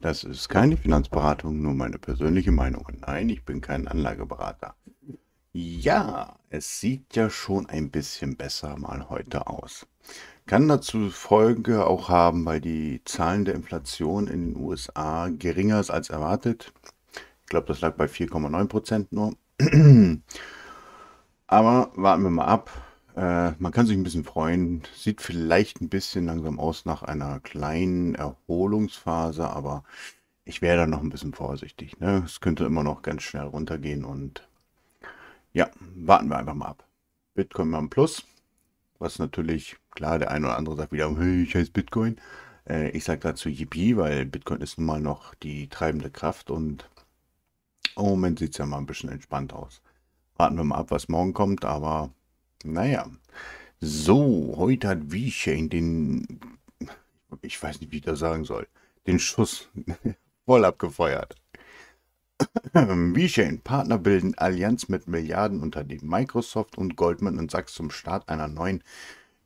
Das ist keine Finanzberatung, nur meine persönliche Meinung. Nein, ich bin kein Anlageberater. Ja, es sieht ja schon ein bisschen besser mal heute aus. Kann dazu Folge auch haben, weil die Zahlen der Inflation in den USA geringer ist als erwartet. Ich glaube, das lag bei 4,9 nur. Aber warten wir mal ab. Äh, man kann sich ein bisschen freuen. Sieht vielleicht ein bisschen langsam aus nach einer kleinen Erholungsphase, aber ich wäre da noch ein bisschen vorsichtig. Ne? Es könnte immer noch ganz schnell runtergehen und ja, warten wir einfach mal ab. Bitcoin mal ein Plus, was natürlich, klar, der eine oder andere sagt wieder, hey, ich heiße Bitcoin. Äh, ich sage dazu Yippie, weil Bitcoin ist nun mal noch die treibende Kraft und im Moment sieht es ja mal ein bisschen entspannt aus. Warten wir mal ab, was morgen kommt, aber naja. So, heute hat V-Chain den, ich weiß nicht, wie ich das sagen soll, den Schuss voll abgefeuert. V-Chain, Partner bilden Allianz mit Milliarden unter Milliardenunternehmen Microsoft und Goldman Sachs zum Start einer neuen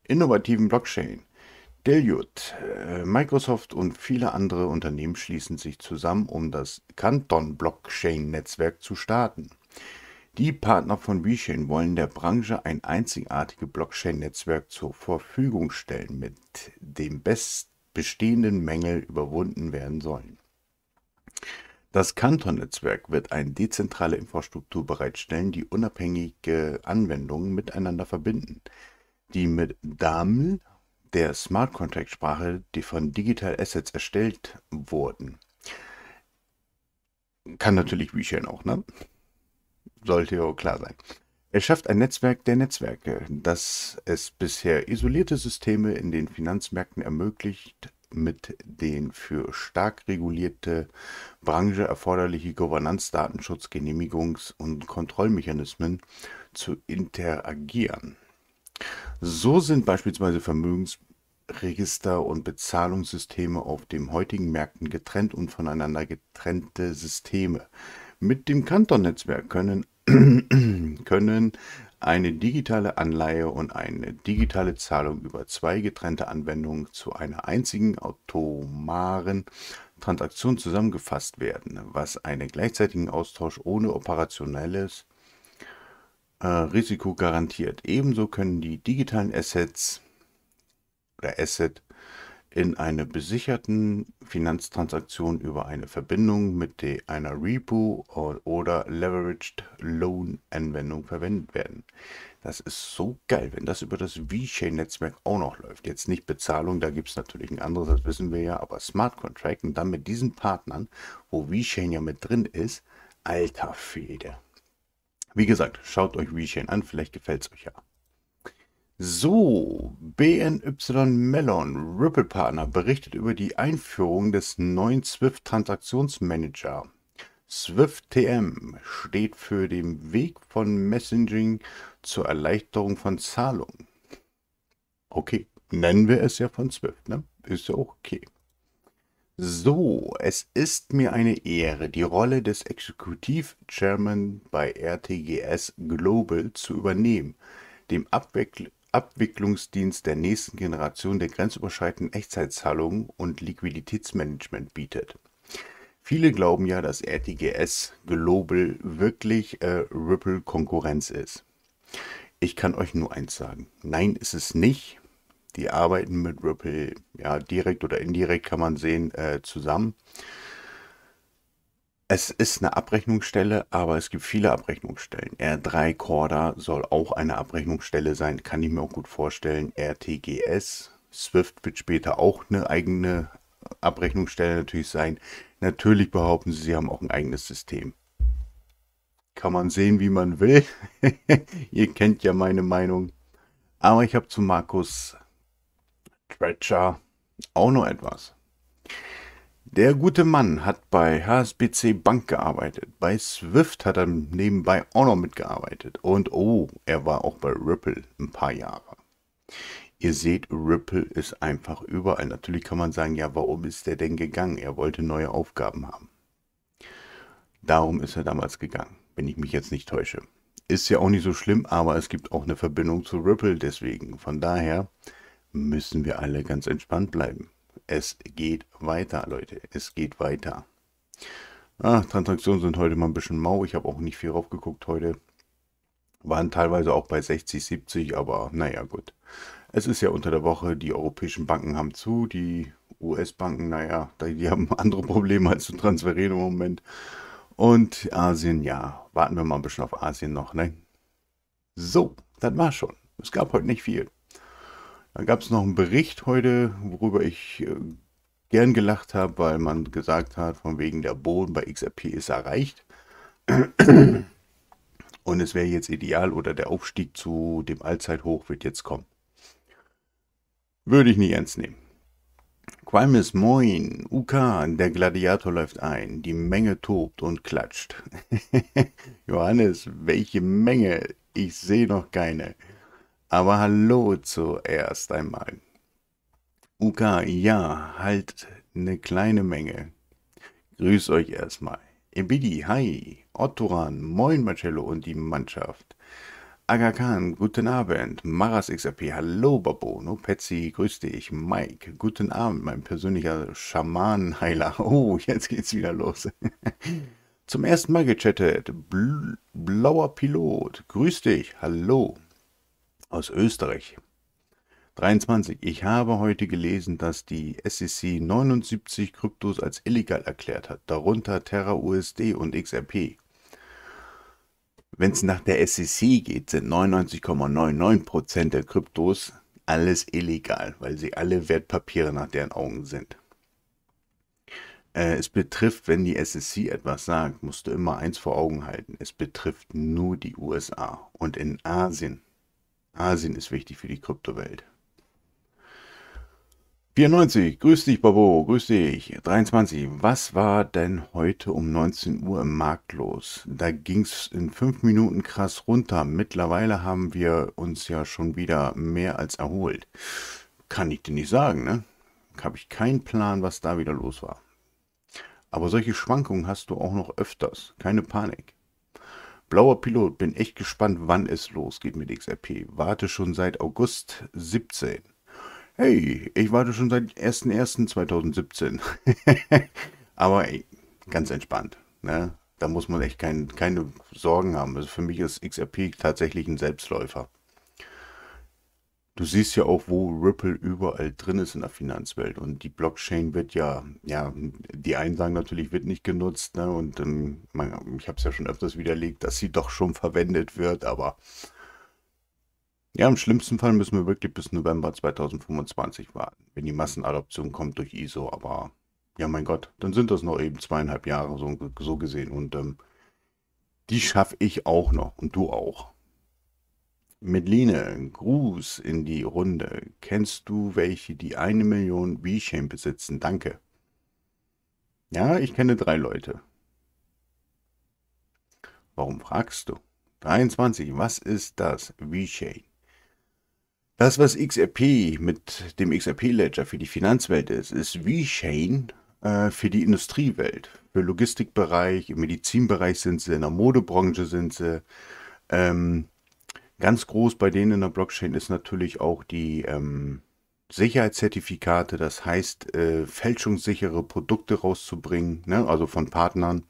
innovativen Blockchain. Delut, äh, Microsoft und viele andere Unternehmen schließen sich zusammen, um das Canton-Blockchain-Netzwerk zu starten. Die Partner von WeChain wollen der Branche ein einzigartiges Blockchain-Netzwerk zur Verfügung stellen, mit dem bestehenden Mängel überwunden werden sollen. Das Kanton-Netzwerk wird eine dezentrale Infrastruktur bereitstellen, die unabhängige Anwendungen miteinander verbinden, die mit DAML, der Smart Contract-Sprache, die von Digital Assets erstellt wurden. Kann natürlich WeChain auch, ne? sollte ja klar sein. Er schafft ein Netzwerk der Netzwerke, das es bisher isolierte Systeme in den Finanzmärkten ermöglicht, mit den für stark regulierte Branche erforderliche Governance, Datenschutz, Genehmigungs- und Kontrollmechanismen zu interagieren. So sind beispielsweise Vermögensregister und Bezahlungssysteme auf den heutigen Märkten getrennt und voneinander getrennte Systeme. Mit dem Kanton-Netzwerk können können eine digitale Anleihe und eine digitale Zahlung über zwei getrennte Anwendungen zu einer einzigen automaren Transaktion zusammengefasst werden, was einen gleichzeitigen Austausch ohne operationelles äh, Risiko garantiert. Ebenso können die digitalen Assets oder Asset in einer besicherten Finanztransaktion über eine Verbindung mit einer Repo oder Leveraged Loan Anwendung verwendet werden. Das ist so geil, wenn das über das V-Chain-Netzwerk auch noch läuft. Jetzt nicht Bezahlung, da gibt es natürlich ein anderes, das wissen wir ja, aber Smart Contract und dann mit diesen Partnern, wo V-Chain ja mit drin ist, alter Fede. Wie gesagt, schaut euch V-Chain an, vielleicht gefällt es euch ja. So, BNY Mellon Ripple Partner berichtet über die Einführung des neuen Swift Transaktionsmanager. TM steht für den Weg von Messaging zur Erleichterung von Zahlungen. Okay, nennen wir es ja von Swift, ne? Ist ja okay. So, es ist mir eine Ehre, die Rolle des Exekutiv-Chairman bei RTGS Global zu übernehmen, dem Abwechslung Abwicklungsdienst der nächsten Generation der grenzüberschreitenden Echtzeitzahlungen und Liquiditätsmanagement bietet. Viele glauben ja, dass RTGS Global wirklich äh, Ripple-Konkurrenz ist. Ich kann euch nur eins sagen. Nein, ist es nicht. Die arbeiten mit Ripple, ja, direkt oder indirekt kann man sehen, äh, zusammen. Es ist eine Abrechnungsstelle, aber es gibt viele Abrechnungsstellen. R3 Corda soll auch eine Abrechnungsstelle sein, kann ich mir auch gut vorstellen. RTGS, Swift wird später auch eine eigene Abrechnungsstelle natürlich sein. Natürlich behaupten sie, sie haben auch ein eigenes System. Kann man sehen, wie man will. Ihr kennt ja meine Meinung. Aber ich habe zu Markus Treacher auch noch etwas. Der gute Mann hat bei HSBC Bank gearbeitet, bei Swift hat er nebenbei auch noch mitgearbeitet und oh, er war auch bei Ripple ein paar Jahre. Ihr seht, Ripple ist einfach überall. Natürlich kann man sagen, ja, warum ist der denn gegangen? Er wollte neue Aufgaben haben. Darum ist er damals gegangen, wenn ich mich jetzt nicht täusche. Ist ja auch nicht so schlimm, aber es gibt auch eine Verbindung zu Ripple deswegen. Von daher müssen wir alle ganz entspannt bleiben. Es geht weiter, Leute. Es geht weiter. Ah, Transaktionen sind heute mal ein bisschen mau. Ich habe auch nicht viel raufgeguckt heute. Waren teilweise auch bei 60, 70, aber naja, gut. Es ist ja unter der Woche, die europäischen Banken haben zu, die US-Banken, naja, die haben andere Probleme als zu transferieren im Moment. Und Asien, ja, warten wir mal ein bisschen auf Asien noch, ne? So, das war schon. Es gab heute nicht viel. Dann gab es noch einen Bericht heute, worüber ich äh, gern gelacht habe, weil man gesagt hat, von wegen der Boden bei XRP ist erreicht. Und es wäre jetzt ideal oder der Aufstieg zu dem Allzeithoch wird jetzt kommen. Würde ich nicht ernst nehmen. Qualmis Moin, UK, der Gladiator läuft ein, die Menge tobt und klatscht. Johannes, welche Menge? Ich sehe noch keine. Aber hallo zuerst einmal. Uka, ja, halt eine kleine Menge. Grüß euch erstmal. Ebidi, hi. Ottoran, moin Marcello und die Mannschaft. Aga Khan, guten Abend. Maras XRP, hallo Babono. Petsy, grüß dich. Mike, guten Abend, mein persönlicher Schamanenheiler. Oh, jetzt geht's wieder los. Zum ersten Mal gechattet. Bl blauer Pilot, grüß dich. Hallo aus Österreich. 23. Ich habe heute gelesen, dass die SEC 79 Kryptos als illegal erklärt hat, darunter Terra USD und XRP. Wenn es nach der SEC geht, sind 99,99% der Kryptos alles illegal, weil sie alle Wertpapiere nach deren Augen sind. Äh, es betrifft, wenn die SEC etwas sagt, musst du immer eins vor Augen halten. Es betrifft nur die USA und in Asien Asien ist wichtig für die Kryptowelt. 94, grüß dich Bobo, grüß dich. 23, was war denn heute um 19 Uhr im Markt los? Da ging es in 5 Minuten krass runter. Mittlerweile haben wir uns ja schon wieder mehr als erholt. Kann ich dir nicht sagen, ne? Habe ich keinen Plan, was da wieder los war. Aber solche Schwankungen hast du auch noch öfters. Keine Panik. Blauer Pilot, bin echt gespannt, wann es losgeht mit XRP. Warte schon seit August 17. Hey, ich warte schon seit 01.01.2017. Aber ey, ganz entspannt. Ne? Da muss man echt kein, keine Sorgen haben. Also für mich ist XRP tatsächlich ein Selbstläufer du siehst ja auch, wo Ripple überall drin ist in der Finanzwelt. Und die Blockchain wird ja, ja, die einen sagen natürlich, wird nicht genutzt. Ne? Und ähm, man, ich habe es ja schon öfters widerlegt, dass sie doch schon verwendet wird. Aber ja, im schlimmsten Fall müssen wir wirklich bis November 2025 warten, wenn die Massenadoption kommt durch ISO. Aber ja, mein Gott, dann sind das noch eben zweieinhalb Jahre so, so gesehen. Und ähm, die schaffe ich auch noch und du auch. Medline, Gruß in die Runde. Kennst du welche, die eine Million V-Shame besitzen? Danke. Ja, ich kenne drei Leute. Warum fragst du? 23. Was ist das V-Shame? Das, was XRP mit dem XRP-Ledger für die Finanzwelt ist, ist V-Chain äh, für die Industriewelt. Für Logistikbereich, im Medizinbereich sind sie, in der Modebranche sind sie. Ähm, Ganz groß bei denen in der Blockchain ist natürlich auch die ähm, Sicherheitszertifikate, das heißt äh, fälschungssichere Produkte rauszubringen, ne? also von Partnern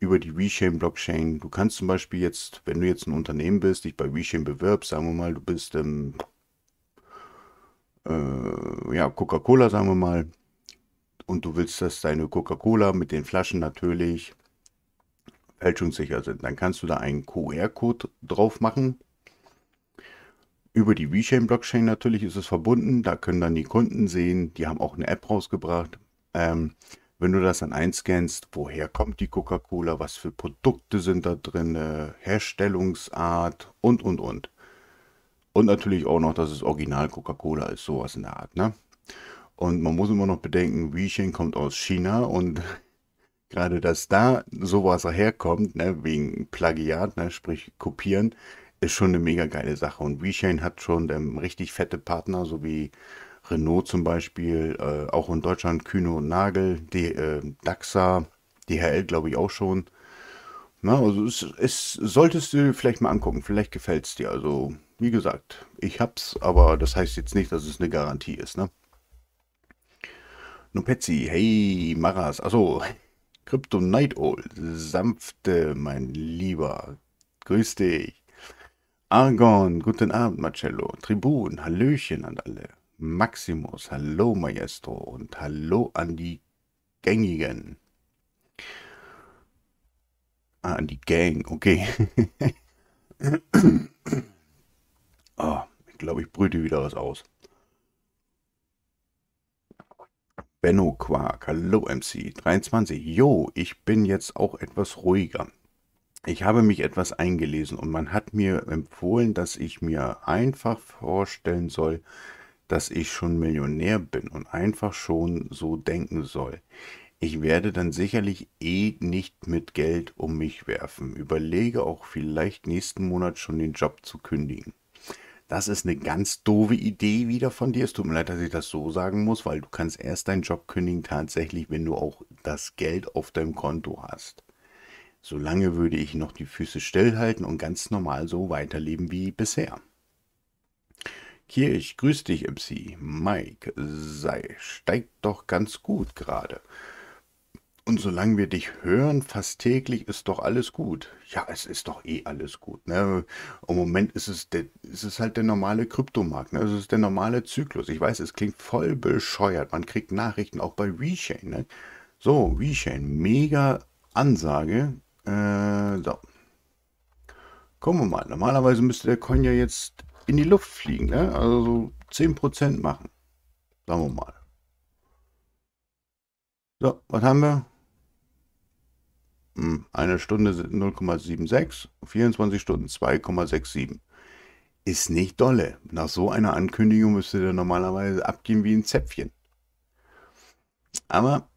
über die WeChain Blockchain. Du kannst zum Beispiel jetzt, wenn du jetzt ein Unternehmen bist, dich bei WeChain bewirbst, sagen wir mal, du bist ähm, äh, ja, Coca-Cola, sagen wir mal, und du willst, dass deine Coca-Cola mit den Flaschen natürlich fälschungssicher sind. Dann kannst du da einen QR-Code drauf machen über die VeChain-Blockchain natürlich ist es verbunden. Da können dann die Kunden sehen, die haben auch eine App rausgebracht. Ähm, wenn du das dann einscannst, woher kommt die Coca-Cola, was für Produkte sind da drin, äh, Herstellungsart und, und, und. Und natürlich auch noch, dass es Original Coca-Cola ist, sowas in der Art. Ne? Und man muss immer noch bedenken, WeChain kommt aus China und gerade, dass da sowas herkommt, ne, wegen Plagiat, ne, sprich Kopieren, ist schon eine mega geile Sache. Und WeChain hat schon ähm, richtig fette Partner, so wie Renault zum Beispiel, äh, auch in Deutschland Kühne und Nagel, die, äh, DAXA, DHL glaube ich auch schon. Na, also es, es solltest du vielleicht mal angucken, vielleicht gefällt es dir. Also wie gesagt, ich hab's, aber das heißt jetzt nicht, dass es eine Garantie ist, ne? Nopetzi, hey, Maras, also Krypto Night Owl, sanfte, mein Lieber, grüß dich. Argon, guten Abend, Marcello. Tribun, Hallöchen an alle. Maximus, hallo, Maestro. Und hallo an die Gängigen. Ah, an die Gang, okay. oh, ich glaube, ich brüte wieder was aus. Benno Quark, hallo MC23. Jo, ich bin jetzt auch etwas ruhiger ich habe mich etwas eingelesen und man hat mir empfohlen, dass ich mir einfach vorstellen soll, dass ich schon Millionär bin und einfach schon so denken soll. Ich werde dann sicherlich eh nicht mit Geld um mich werfen. Überlege auch vielleicht nächsten Monat schon den Job zu kündigen. Das ist eine ganz doofe Idee wieder von dir. Es tut mir leid, dass ich das so sagen muss, weil du kannst erst deinen Job kündigen tatsächlich, wenn du auch das Geld auf deinem Konto hast. Solange würde ich noch die Füße stillhalten und ganz normal so weiterleben wie bisher. Kirch, grüß dich, Ipsi. Mike, sei, steigt doch ganz gut gerade. Und solange wir dich hören, fast täglich, ist doch alles gut. Ja, es ist doch eh alles gut. Ne? Im Moment ist es, der, ist es halt der normale Kryptomarkt. Ne? Es ist der normale Zyklus. Ich weiß, es klingt voll bescheuert. Man kriegt Nachrichten auch bei WeChain. Ne? So, WeChain, mega Ansage. Äh, so. Gucken wir mal. Normalerweise müsste der Coin ja jetzt in die Luft fliegen, ne? Also 10% machen. Sagen wir mal. So, was haben wir? Hm, eine Stunde 0,76, 24 Stunden 2,67. Ist nicht dolle. Nach so einer Ankündigung müsste der normalerweise abgehen wie ein Zäpfchen. Aber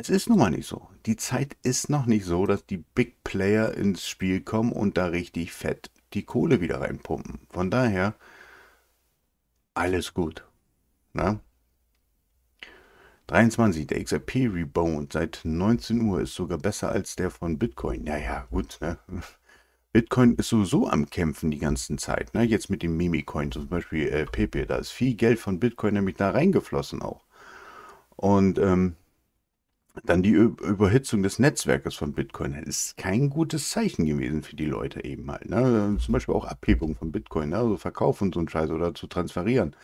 es ist nun mal nicht so. Die Zeit ist noch nicht so, dass die Big Player ins Spiel kommen und da richtig fett die Kohle wieder reinpumpen. Von daher, alles gut. Na? Ne? 23. Der XRP Rebound seit 19 Uhr ist sogar besser als der von Bitcoin. Naja, gut, ne? Bitcoin ist sowieso am Kämpfen die ganze Zeit. Ne? Jetzt mit dem Mimicoin, zum Beispiel äh, Pepe, da ist viel Geld von Bitcoin nämlich da reingeflossen auch. Und ähm, dann die Überhitzung des Netzwerkes von Bitcoin das ist kein gutes Zeichen gewesen für die Leute eben halt. Ne? Zum Beispiel auch Abhebung von Bitcoin, ne? also Verkauf und so ein Scheiß oder zu transferieren,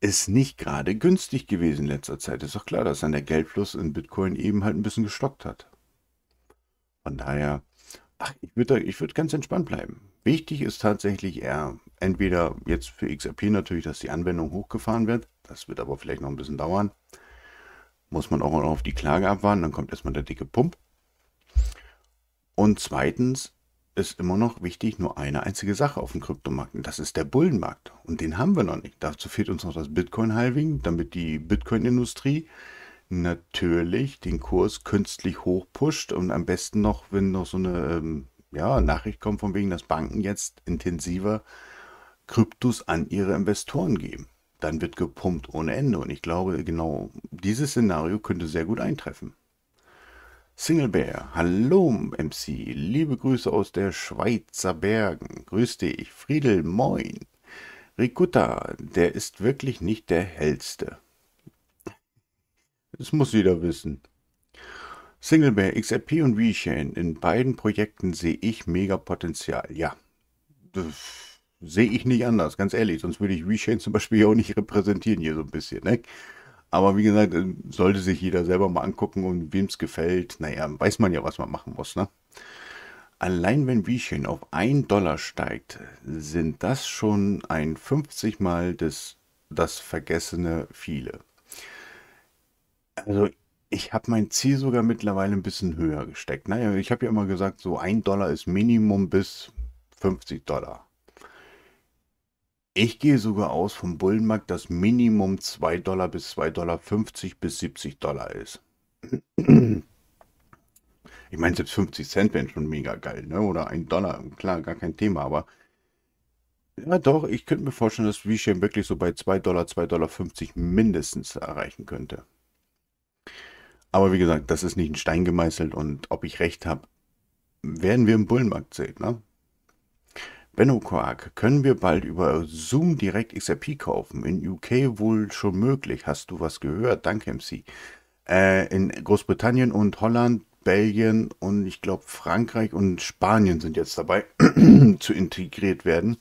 ist nicht gerade günstig gewesen in letzter Zeit. Ist doch klar, dass dann der Geldfluss in Bitcoin eben halt ein bisschen gestockt hat. Von daher, ach, ich würde würd ganz entspannt bleiben. Wichtig ist tatsächlich eher, entweder jetzt für XRP natürlich, dass die Anwendung hochgefahren wird. Das wird aber vielleicht noch ein bisschen dauern muss man auch noch auf die Klage abwarten, dann kommt erstmal der dicke Pump. Und zweitens ist immer noch wichtig, nur eine einzige Sache auf dem Kryptomarkt. Und das ist der Bullenmarkt. Und den haben wir noch nicht. Dazu fehlt uns noch das Bitcoin-Halving, damit die Bitcoin-Industrie natürlich den Kurs künstlich hochpusht. Und am besten noch, wenn noch so eine ähm, ja, Nachricht kommt von wegen, dass Banken jetzt intensiver Kryptos an ihre Investoren geben dann wird gepumpt ohne Ende. Und ich glaube, genau dieses Szenario könnte sehr gut eintreffen. Single Bear, hallo MC, liebe Grüße aus der Schweizer Bergen. Grüß dich, Friedel, moin. Rikuta, der ist wirklich nicht der hellste. Das muss jeder wissen. Single Bear, XRP und WeChain, in beiden Projekten sehe ich mega Potenzial. Ja, das Sehe ich nicht anders, ganz ehrlich. Sonst würde ich WeChain zum Beispiel auch nicht repräsentieren hier so ein bisschen. Ne? Aber wie gesagt, äh, sollte sich jeder selber mal angucken und wem es gefällt. Naja, weiß man ja, was man machen muss. Ne? Allein wenn WeChain auf 1 Dollar steigt, sind das schon ein 50 Mal des, das vergessene Viele. Also ich habe mein Ziel sogar mittlerweile ein bisschen höher gesteckt. Naja, ne? ich habe ja immer gesagt, so 1 Dollar ist Minimum bis 50 Dollar. Ich gehe sogar aus vom Bullenmarkt, dass Minimum 2 Dollar bis 2,50 Dollar bis 70 Dollar ist. Ich meine, selbst 50 Cent wären schon mega geil, ne? Oder 1 Dollar, klar, gar kein Thema, aber ja doch, ich könnte mir vorstellen, dass VShape wirklich so bei 2 Dollar, 2,50 Dollar mindestens erreichen könnte. Aber wie gesagt, das ist nicht ein Stein gemeißelt und ob ich recht habe, werden wir im Bullenmarkt sehen, ne? Benno Quark, können wir bald über Zoom direkt XRP kaufen? In UK wohl schon möglich. Hast du was gehört? Danke, MC. Äh, in Großbritannien und Holland, Belgien und ich glaube Frankreich und Spanien sind jetzt dabei zu integriert werden.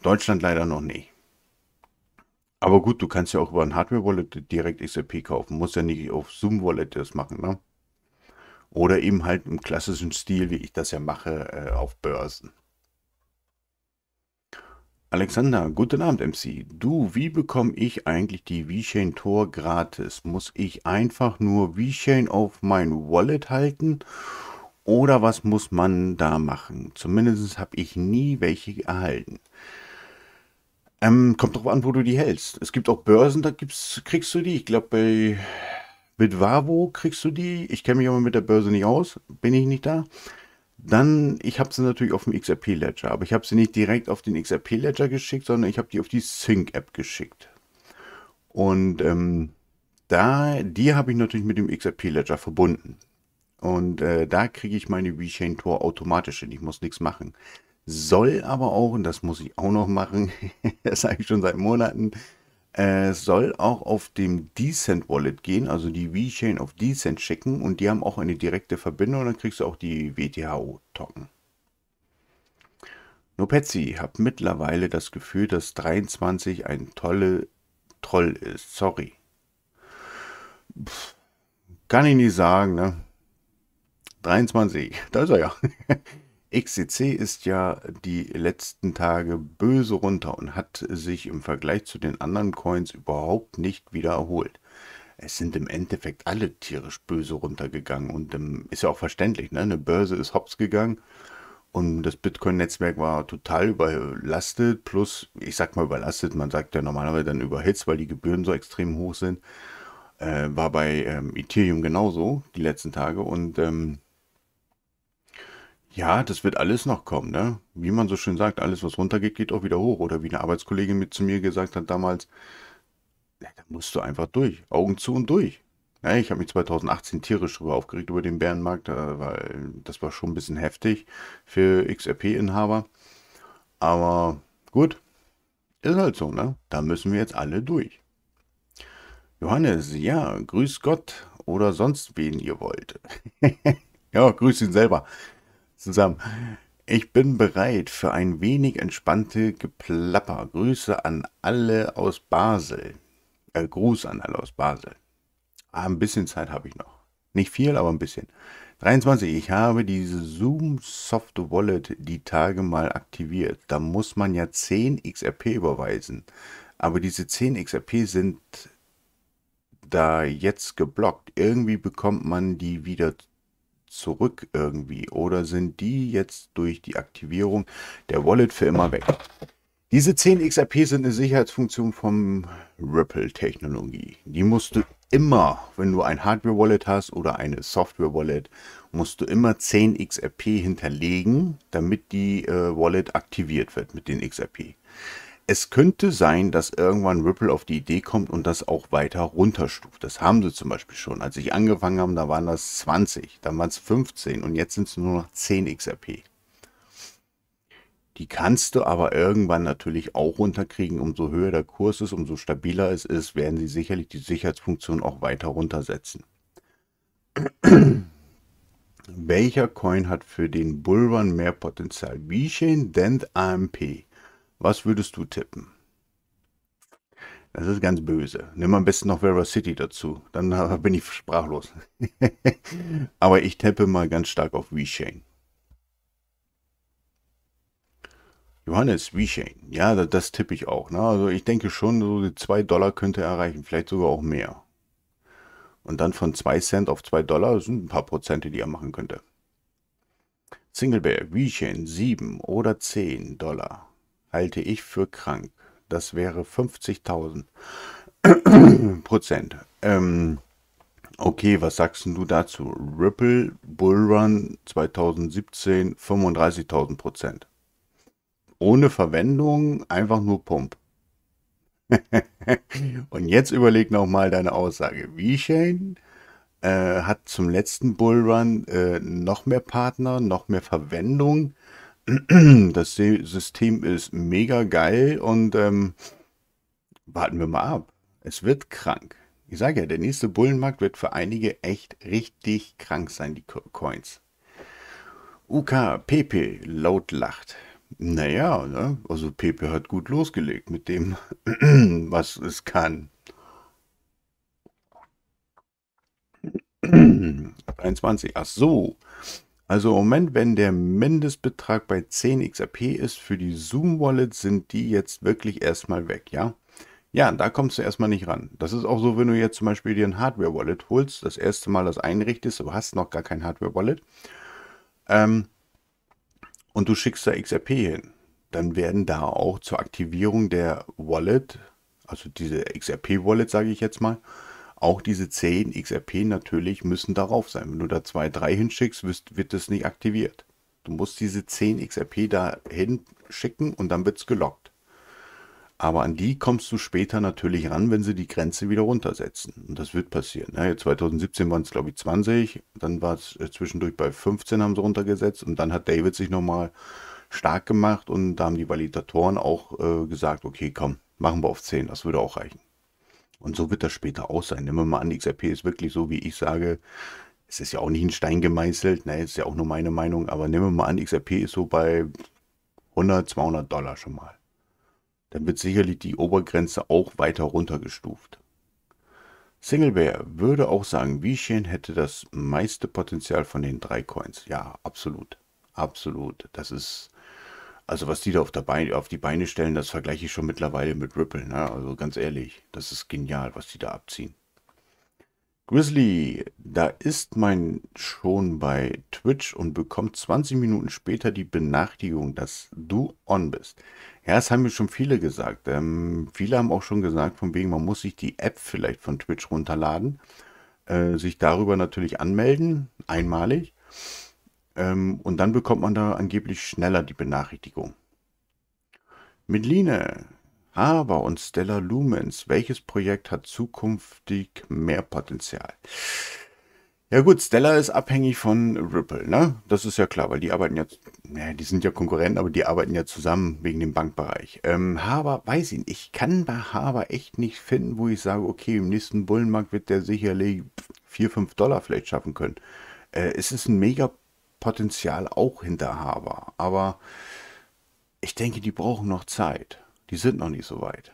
Deutschland leider noch nicht. Aber gut, du kannst ja auch über ein Hardware-Wallet direkt XRP kaufen. Muss ja nicht auf Zoom-Wallet das machen, ne? Oder eben halt im klassischen Stil, wie ich das ja mache, äh, auf Börsen. Alexander, guten Abend, MC. Du, wie bekomme ich eigentlich die VeChain Tor gratis? Muss ich einfach nur VeChain auf mein Wallet halten? Oder was muss man da machen? Zumindest habe ich nie welche erhalten. Ähm, kommt drauf an, wo du die hältst. Es gibt auch Börsen, da gibt's, kriegst du die. Ich glaube, bei Bitwavo kriegst du die. Ich kenne mich aber mit der Börse nicht aus. Bin ich nicht da. Dann, ich habe sie natürlich auf dem XRP-Ledger, aber ich habe sie nicht direkt auf den XRP-Ledger geschickt, sondern ich habe die auf die Sync-App geschickt. Und ähm, da, die habe ich natürlich mit dem XRP-Ledger verbunden. Und äh, da kriege ich meine VeChain Tor automatisch hin. Ich muss nichts machen. Soll aber auch, und das muss ich auch noch machen, das sage ich schon seit Monaten, äh, soll auch auf dem Decent Wallet gehen, also die V-Chain auf Decent schicken und die haben auch eine direkte Verbindung und dann kriegst du auch die WTHO-Token. Nopetzi, hab mittlerweile das Gefühl, dass 23 ein tolle Troll ist. Sorry. Pff, kann ich nicht sagen, ne? 23, da ist er ja. XCC ist ja die letzten Tage böse runter und hat sich im Vergleich zu den anderen Coins überhaupt nicht wieder erholt. Es sind im Endeffekt alle tierisch böse runtergegangen und ähm, ist ja auch verständlich. Ne? Eine Börse ist hops gegangen und das Bitcoin-Netzwerk war total überlastet, plus, ich sag mal überlastet, man sagt ja normalerweise dann überhitzt, weil die Gebühren so extrem hoch sind. Äh, war bei ähm, Ethereum genauso die letzten Tage und ähm, ja, das wird alles noch kommen, ne? Wie man so schön sagt, alles was runtergeht, geht auch wieder hoch. Oder wie eine Arbeitskollegin mit zu mir gesagt hat damals, ja, da musst du einfach durch. Augen zu und durch. Ja, ich habe mich 2018 tierisch darüber aufgeregt über den Bärenmarkt, weil das war schon ein bisschen heftig für XRP-Inhaber. Aber gut, ist halt so, ne? Da müssen wir jetzt alle durch. Johannes, ja, grüß Gott oder sonst wen ihr wollt. ja, grüß ihn selber zusammen. Ich bin bereit für ein wenig entspannte Geplapper. Grüße an alle aus Basel. Äh, Gruß an alle aus Basel. Ah, ein bisschen Zeit habe ich noch. Nicht viel, aber ein bisschen. 23. Ich habe diese Zoom Soft Wallet die Tage mal aktiviert. Da muss man ja 10 XRP überweisen. Aber diese 10 XRP sind da jetzt geblockt. Irgendwie bekommt man die wieder zurück zurück irgendwie oder sind die jetzt durch die Aktivierung der Wallet für immer weg? Diese 10 XRP sind eine Sicherheitsfunktion vom Ripple-Technologie. Die musst du immer, wenn du ein Hardware-Wallet hast oder eine Software-Wallet, musst du immer 10 XRP hinterlegen, damit die äh, Wallet aktiviert wird mit den XRP es könnte sein, dass irgendwann Ripple auf die Idee kommt und das auch weiter runterstuft. Das haben sie zum Beispiel schon. Als ich angefangen habe, da waren das 20, dann waren es 15 und jetzt sind es nur noch 10 XRP. Die kannst du aber irgendwann natürlich auch runterkriegen. Umso höher der Kurs ist, umso stabiler es ist, werden sie sicherlich die Sicherheitsfunktion auch weiter runtersetzen. Welcher Coin hat für den Bullrun mehr Potenzial? VeChain, Dent, AMP. Was würdest du tippen? Das ist ganz böse. Nimm am besten noch Vera City dazu. Dann bin ich sprachlos. Aber ich tippe mal ganz stark auf Wishane. Johannes Wishane. Ja, das, das tippe ich auch. Ne? Also ich denke schon, so 2 Dollar könnte er erreichen. Vielleicht sogar auch mehr. Und dann von 2 Cent auf 2 Dollar sind ein paar Prozente, die er machen könnte. Single Bear, Wishane 7 oder 10 Dollar halte ich für krank. Das wäre 50.000 Prozent. Ähm, okay, was sagst du dazu? Ripple Bullrun 2017 35.000 Prozent. Ohne Verwendung, einfach nur Pump. Und jetzt überleg nochmal deine Aussage. Wie Shane äh, hat zum letzten Bullrun äh, noch mehr Partner, noch mehr Verwendung das System ist mega geil und ähm, warten wir mal ab. Es wird krank. Ich sage ja, der nächste Bullenmarkt wird für einige echt richtig krank sein, die Co Coins. UK, PP, laut lacht. Naja, ne? also PP hat gut losgelegt mit dem, was es kann. 21, ach so. Also im Moment, wenn der Mindestbetrag bei 10 XRP ist für die Zoom Wallet, sind die jetzt wirklich erstmal weg, ja? Ja, da kommst du erstmal nicht ran. Das ist auch so, wenn du jetzt zum Beispiel dir ein Hardware Wallet holst, das erste Mal das einrichtest, du hast noch gar kein Hardware Wallet ähm, und du schickst da XRP hin, dann werden da auch zur Aktivierung der Wallet, also diese XRP Wallet, sage ich jetzt mal, auch diese 10 XRP natürlich müssen darauf sein. Wenn du da 2, 3 hinschickst, wird es nicht aktiviert. Du musst diese 10 XRP da hinschicken und dann wird es gelockt. Aber an die kommst du später natürlich ran, wenn sie die Grenze wieder runtersetzen. Und das wird passieren. Ja, 2017 waren es, glaube ich, 20. Dann war es äh, zwischendurch bei 15 haben sie runtergesetzt. Und dann hat David sich nochmal stark gemacht. Und da haben die Validatoren auch äh, gesagt, okay, komm, machen wir auf 10. Das würde auch reichen. Und so wird das später auch sein. Nehmen wir mal an, XRP ist wirklich so, wie ich sage, es ist ja auch nicht in Stein gemeißelt, ne, ist ja auch nur meine Meinung, aber nehmen wir mal an, XRP ist so bei 100, 200 Dollar schon mal. Dann wird sicherlich die Obergrenze auch weiter runtergestuft. Singleware würde auch sagen, VeChain hätte das meiste Potenzial von den drei Coins. Ja, absolut. Absolut. Das ist also was die da auf, Beine, auf, die Beine stellen, das vergleiche ich schon mittlerweile mit Ripple. Ne? Also ganz ehrlich, das ist genial, was die da abziehen. Grizzly, da ist mein schon bei Twitch und bekommt 20 Minuten später die Benachrichtigung, dass du on bist. Ja, das haben mir schon viele gesagt. Ähm, viele haben auch schon gesagt, von wegen, man muss sich die App vielleicht von Twitch runterladen, äh, sich darüber natürlich anmelden, einmalig ähm, und dann bekommt man da angeblich schneller die Benachrichtigung. Medline, Haber und Stella Lumens, welches Projekt hat zukünftig mehr Potenzial? Ja gut, Stella ist abhängig von Ripple, ne? Das ist ja klar, weil die arbeiten ja, naja, die sind ja Konkurrenten, aber die arbeiten ja zusammen wegen dem Bankbereich. Ähm, Haber, weiß ich nicht, ich kann bei Haber echt nicht finden, wo ich sage, okay, im nächsten Bullenmarkt wird der sicherlich 4, 5 Dollar vielleicht schaffen können. Äh, es ist ein mega Potenzial auch hinter Haber. Aber ich denke, die brauchen noch Zeit. Die sind noch nicht so weit.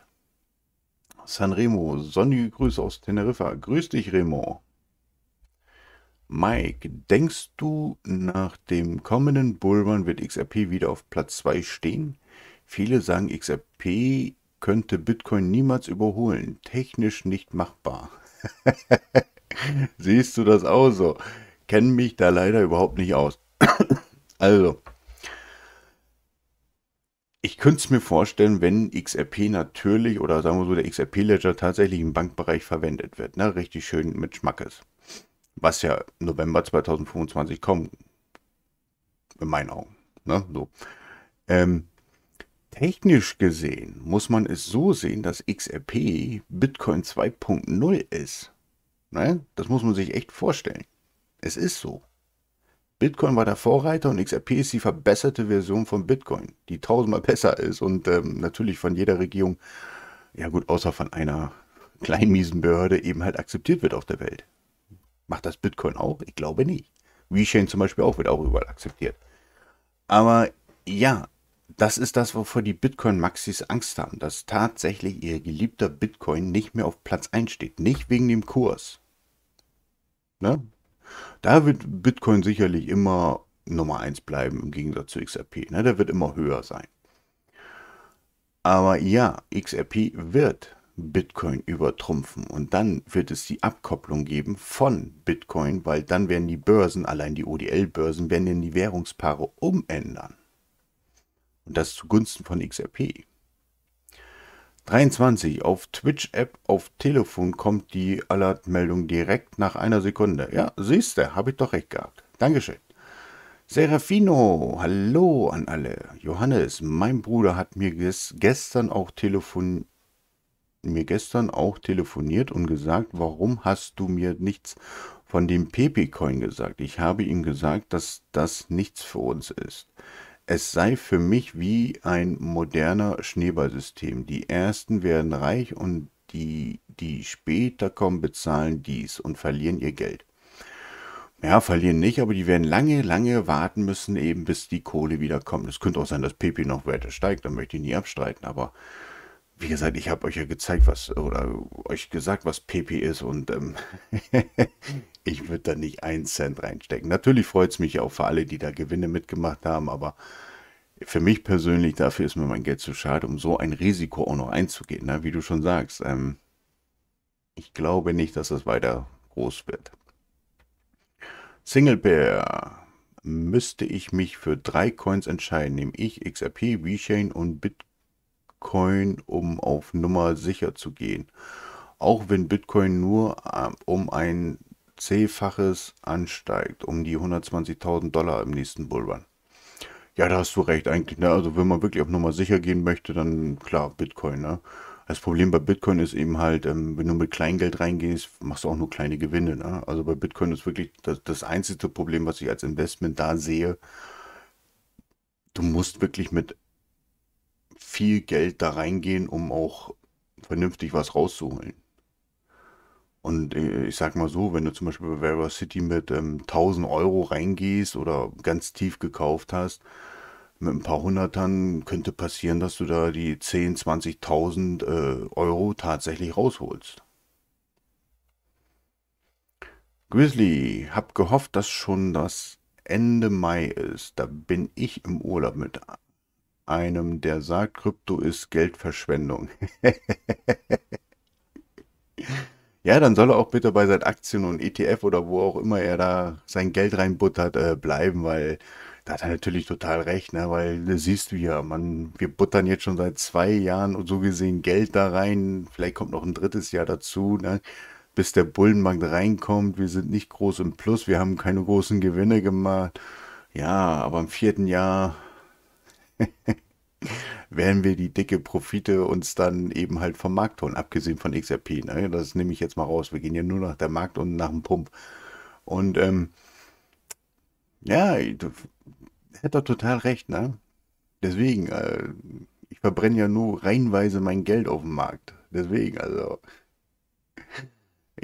Sanremo, sonnige Grüße aus Teneriffa. Grüß dich, Remo. Mike, denkst du, nach dem kommenden Bullrun wird XRP wieder auf Platz 2 stehen? Viele sagen, XRP könnte Bitcoin niemals überholen. Technisch nicht machbar. Siehst du das auch so? kenne mich da leider überhaupt nicht aus. also, ich könnte es mir vorstellen, wenn XRP natürlich oder sagen wir so, der XRP-Ledger tatsächlich im Bankbereich verwendet wird. Ne? Richtig schön mit Schmackes. Was ja November 2025 kommt. In meinen Augen. Ne? So. Ähm, technisch gesehen muss man es so sehen, dass XRP Bitcoin 2.0 ist. Ne? Das muss man sich echt vorstellen. Es ist so. Bitcoin war der Vorreiter und XRP ist die verbesserte Version von Bitcoin, die tausendmal besser ist und ähm, natürlich von jeder Regierung, ja gut, außer von einer kleinen miesen Behörde eben halt akzeptiert wird auf der Welt. Macht das Bitcoin auch? Ich glaube nicht. WeChain zum Beispiel auch wird auch überall akzeptiert. Aber ja, das ist das, wovor die Bitcoin-Maxis Angst haben, dass tatsächlich ihr geliebter Bitcoin nicht mehr auf Platz 1 steht. Nicht wegen dem Kurs. Ne? Da wird Bitcoin sicherlich immer Nummer 1 bleiben im Gegensatz zu XRP. Ne? Der wird immer höher sein. Aber ja, XRP wird Bitcoin übertrumpfen und dann wird es die Abkopplung geben von Bitcoin, weil dann werden die Börsen, allein die ODL-Börsen, werden die Währungspaare umändern. Und das zugunsten von XRP. 23. Auf Twitch-App auf Telefon kommt die Alertmeldung direkt nach einer Sekunde. Ja, siehste, habe ich doch recht gehabt. Dankeschön. Serafino, hallo an alle. Johannes, mein Bruder hat mir ges gestern auch telefon mir gestern auch telefoniert und gesagt, warum hast du mir nichts von dem Pepe-Coin gesagt? Ich habe ihm gesagt, dass das nichts für uns ist. Es sei für mich wie ein moderner Schneeballsystem. Die Ersten werden reich und die, die später kommen, bezahlen dies und verlieren ihr Geld. Ja, verlieren nicht, aber die werden lange, lange warten müssen, eben bis die Kohle wieder kommt. Es könnte auch sein, dass Pepe noch weiter steigt, da möchte ich nie abstreiten, aber wie gesagt, ich habe euch ja gezeigt, was oder euch gesagt, was PP ist und ähm, ich würde da nicht einen Cent reinstecken. Natürlich freut es mich auch für alle, die da Gewinne mitgemacht haben, aber für mich persönlich, dafür ist mir mein Geld zu schade, um so ein Risiko auch noch einzugehen, ne? wie du schon sagst. Ähm, ich glaube nicht, dass es weiter groß wird. Single Bear. Müsste ich mich für drei Coins entscheiden, nehme ich XRP, VeChain und Bitcoin Bitcoin, um auf Nummer sicher zu gehen. Auch wenn Bitcoin nur ähm, um ein c ansteigt, um die 120.000 Dollar im nächsten Bullrun. Ja, da hast du recht eigentlich. Ne? Also wenn man wirklich auf Nummer sicher gehen möchte, dann klar, Bitcoin. Ne? Das Problem bei Bitcoin ist eben halt, ähm, wenn du mit Kleingeld reingehst, machst du auch nur kleine Gewinne. Ne? Also bei Bitcoin ist wirklich das, das einzige Problem, was ich als Investment da sehe. Du musst wirklich mit viel Geld da reingehen, um auch vernünftig was rauszuholen. Und äh, ich sag mal so, wenn du zum Beispiel bei Vera City mit ähm, 1000 Euro reingehst oder ganz tief gekauft hast, mit ein paar Hundertern könnte passieren, dass du da die 10, 20.000 äh, Euro tatsächlich rausholst. Grizzly, hab gehofft, dass schon das Ende Mai ist. Da bin ich im Urlaub mit einem, der sagt, Krypto ist Geldverschwendung. ja, dann soll er auch bitte bei seinen Aktien und ETF oder wo auch immer er da sein Geld reinbuttert äh, bleiben, weil da hat er natürlich total recht, ne? weil du ne, siehst du ja, man, wir buttern jetzt schon seit zwei Jahren und so gesehen Geld da rein, vielleicht kommt noch ein drittes Jahr dazu, ne? bis der Bullenmarkt reinkommt, wir sind nicht groß im Plus, wir haben keine großen Gewinne gemacht. Ja, aber im vierten Jahr werden wir die dicke Profite uns dann eben halt vom Markt holen, abgesehen von XRP. Ne? Das nehme ich jetzt mal raus. Wir gehen ja nur nach der Markt und nach dem Pump. Und ähm, ja, hätte doch total recht, ne? Deswegen, äh, ich verbrenne ja nur reinweise mein Geld auf dem Markt. Deswegen, also.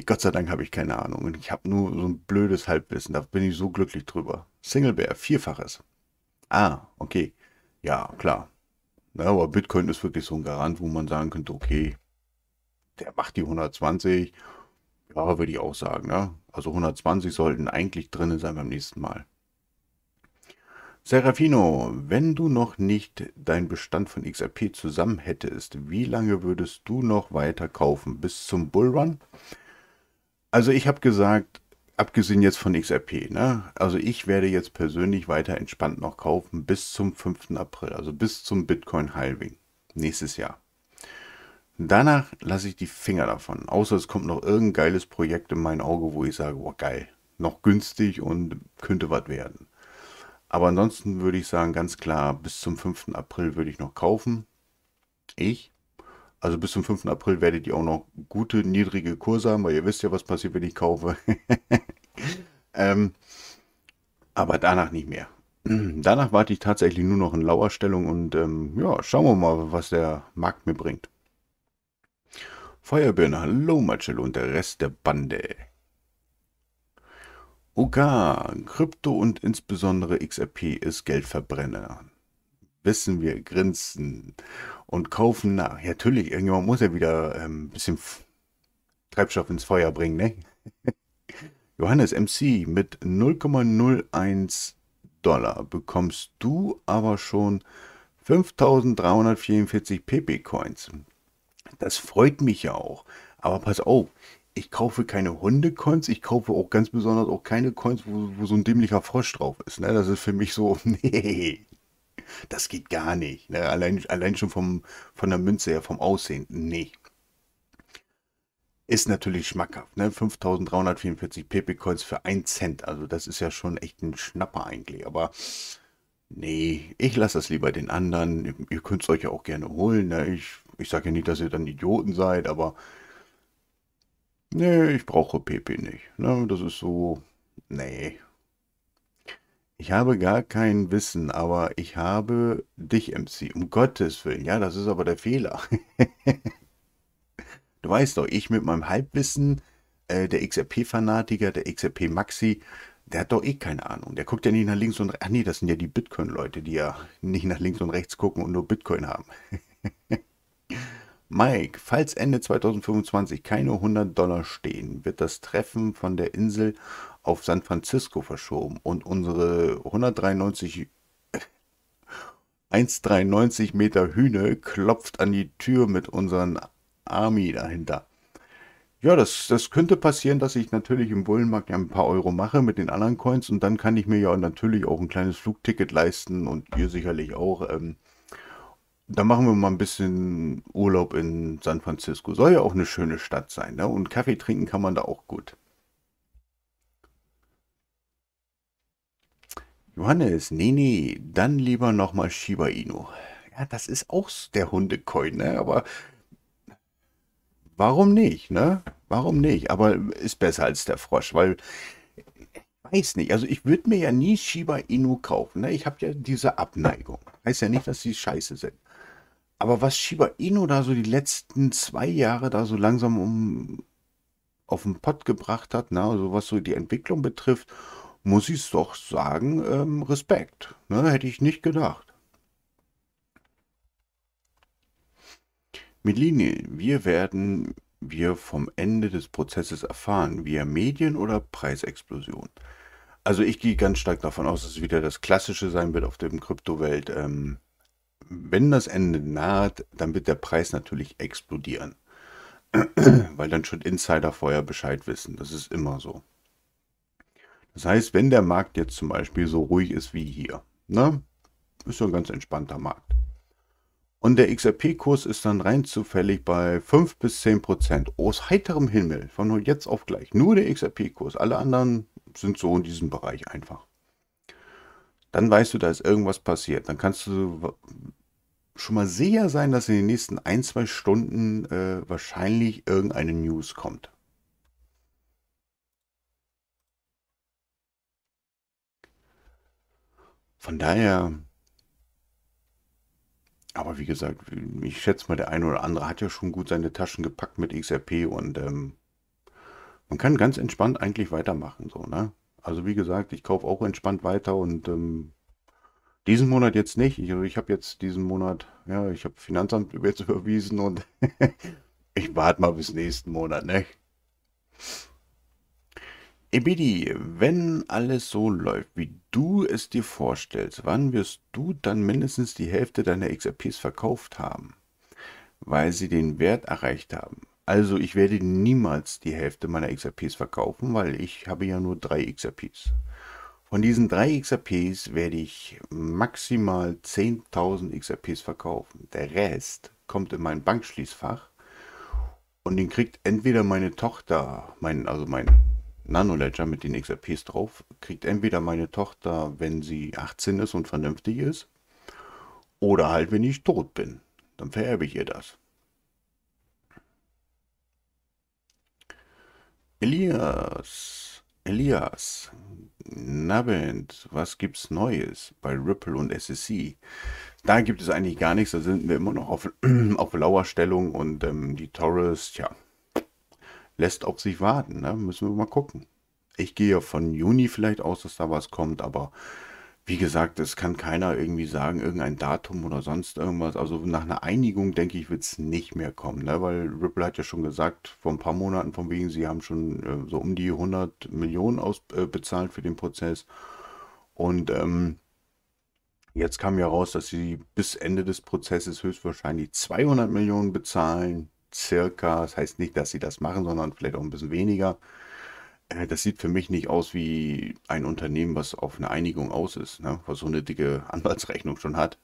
Gott sei Dank habe ich keine Ahnung. Und ich habe nur so ein blödes Halbwissen. Da bin ich so glücklich drüber. Single Bear, Vierfaches. Ah, okay. Ja, klar. Ja, aber Bitcoin ist wirklich so ein Garant, wo man sagen könnte, okay, der macht die 120. Ja, würde ich auch sagen. Ne? Also 120 sollten eigentlich drin sein beim nächsten Mal. Serafino, wenn du noch nicht deinen Bestand von XRP zusammen hättest, wie lange würdest du noch weiter kaufen? Bis zum Bullrun? Also ich habe gesagt, abgesehen jetzt von XRP, ne? Also ich werde jetzt persönlich weiter entspannt noch kaufen bis zum 5. April, also bis zum Bitcoin Halving nächstes Jahr. Danach lasse ich die Finger davon, außer es kommt noch irgendein geiles Projekt in mein Auge, wo ich sage, boah geil, noch günstig und könnte was werden. Aber ansonsten würde ich sagen, ganz klar, bis zum 5. April würde ich noch kaufen. Ich also bis zum 5. April werdet ihr auch noch gute, niedrige Kurse haben, weil ihr wisst ja, was passiert, wenn ich kaufe. ähm, aber danach nicht mehr. Danach warte ich tatsächlich nur noch in Lauerstellung und ähm, ja, schauen wir mal, was der Markt mir bringt. Feuerbirne, hallo Marcello und der Rest der Bande. Oga, Krypto und insbesondere XRP ist Geldverbrenner wissen wir, grinsen und kaufen nach. Ja, natürlich, irgendjemand muss ja wieder ähm, ein bisschen Treibstoff ins Feuer bringen, ne? Johannes MC mit 0,01 Dollar bekommst du aber schon 5344 PP Coins. Das freut mich ja auch. Aber pass auf, ich kaufe keine Hunde-Coins, ich kaufe auch ganz besonders auch keine Coins, wo, wo so ein dämlicher Frosch drauf ist. Ne? Das ist für mich so, nee, das geht gar nicht. Ne? Allein, allein schon vom, von der Münze her, vom Aussehen. Nee. Ist natürlich schmackhaft. Ne? 5.344 PP-Coins für 1 Cent. Also das ist ja schon echt ein Schnapper eigentlich. Aber nee, ich lasse das lieber den anderen. Ihr könnt es euch ja auch gerne holen. Ne? Ich, ich sage ja nicht, dass ihr dann Idioten seid, aber... Nee, ich brauche PP nicht. Ne? Das ist so... Nee, ich habe gar kein Wissen, aber ich habe dich, MC. Um Gottes Willen. Ja, das ist aber der Fehler. du weißt doch, ich mit meinem Halbwissen, äh, der XRP-Fanatiker, der XRP-Maxi, der hat doch eh keine Ahnung. Der guckt ja nicht nach links und rechts. Ach nee, das sind ja die Bitcoin-Leute, die ja nicht nach links und rechts gucken und nur Bitcoin haben. Mike, falls Ende 2025 keine 100 Dollar stehen, wird das Treffen von der Insel auf San Francisco verschoben und unsere 193 1,93 Meter Hühne klopft an die Tür mit unseren Army dahinter. Ja, das, das könnte passieren, dass ich natürlich im Bullenmarkt ja ein paar Euro mache mit den anderen Coins und dann kann ich mir ja natürlich auch ein kleines Flugticket leisten und ihr sicherlich auch. Ähm, da machen wir mal ein bisschen Urlaub in San Francisco. Soll ja auch eine schöne Stadt sein, ne? Und Kaffee trinken kann man da auch gut. Johannes, nee, nee, dann lieber nochmal Shiba Inu. Ja, das ist auch der Hundecoin, ne? Aber warum nicht, ne? Warum nicht? Aber ist besser als der Frosch, weil ich weiß nicht. Also ich würde mir ja nie Shiba Inu kaufen. Ne? Ich habe ja diese Abneigung. Heißt ja nicht, dass sie scheiße sind. Aber was Shiba Inu da so die letzten zwei Jahre da so langsam um auf den Pott gebracht hat, ne? also was so die Entwicklung betrifft muss ich es doch sagen, ähm, Respekt. Ne, hätte ich nicht gedacht. Mit Linie, wir werden wir vom Ende des Prozesses erfahren, via Medien oder Preisexplosion. Also ich gehe ganz stark davon aus, dass es wieder das Klassische sein wird auf dem Kryptowelt. Ähm, wenn das Ende naht, dann wird der Preis natürlich explodieren. Weil dann schon Insider vorher Bescheid wissen. Das ist immer so. Das heißt, wenn der Markt jetzt zum Beispiel so ruhig ist wie hier, ne? ist ja ein ganz entspannter Markt. Und der XRP-Kurs ist dann rein zufällig bei 5 bis 10 Prozent aus heiterem Himmel, von jetzt auf gleich. Nur der XRP-Kurs, alle anderen sind so in diesem Bereich einfach. Dann weißt du, da ist irgendwas passiert. Dann kannst du schon mal sicher sein, dass in den nächsten ein, zwei Stunden äh, wahrscheinlich irgendeine News kommt. Von daher, aber wie gesagt, ich schätze mal, der eine oder andere hat ja schon gut seine Taschen gepackt mit XRP und ähm, man kann ganz entspannt eigentlich weitermachen. So, ne? Also wie gesagt, ich kaufe auch entspannt weiter und ähm, diesen Monat jetzt nicht. Ich, also ich habe jetzt diesen Monat, ja, ich habe Finanzamt jetzt überwiesen und ich warte mal bis nächsten Monat, ne? Ebidi, wenn alles so läuft, wie du es dir vorstellst, wann wirst du dann mindestens die Hälfte deiner XRPs verkauft haben? Weil sie den Wert erreicht haben. Also ich werde niemals die Hälfte meiner XRPs verkaufen, weil ich habe ja nur drei XRPs. Von diesen drei XRPs werde ich maximal 10.000 XRPs verkaufen. Der Rest kommt in mein Bankschließfach und den kriegt entweder meine Tochter, mein, also mein Nanoledger mit den XRPs drauf, kriegt entweder meine Tochter, wenn sie 18 ist und vernünftig ist, oder halt, wenn ich tot bin. Dann vererbe ich ihr das. Elias, Elias, Nabend, was gibt's Neues bei Ripple und SSC? Da gibt es eigentlich gar nichts, da sind wir immer noch auf, auf Lauerstellung und ähm, die Taurus, tja, lässt auf sich warten. Ne? Müssen wir mal gucken. Ich gehe von Juni vielleicht aus, dass da was kommt, aber wie gesagt, es kann keiner irgendwie sagen, irgendein Datum oder sonst irgendwas. Also nach einer Einigung, denke ich, wird es nicht mehr kommen, ne? weil Ripple hat ja schon gesagt, vor ein paar Monaten von wegen, sie haben schon äh, so um die 100 Millionen ausbezahlt äh, für den Prozess. Und ähm, jetzt kam ja raus, dass sie bis Ende des Prozesses höchstwahrscheinlich 200 Millionen bezahlen circa, das heißt nicht, dass sie das machen, sondern vielleicht auch ein bisschen weniger. Äh, das sieht für mich nicht aus wie ein Unternehmen, was auf eine Einigung aus ist, ne? was so eine dicke Anwaltsrechnung schon hat.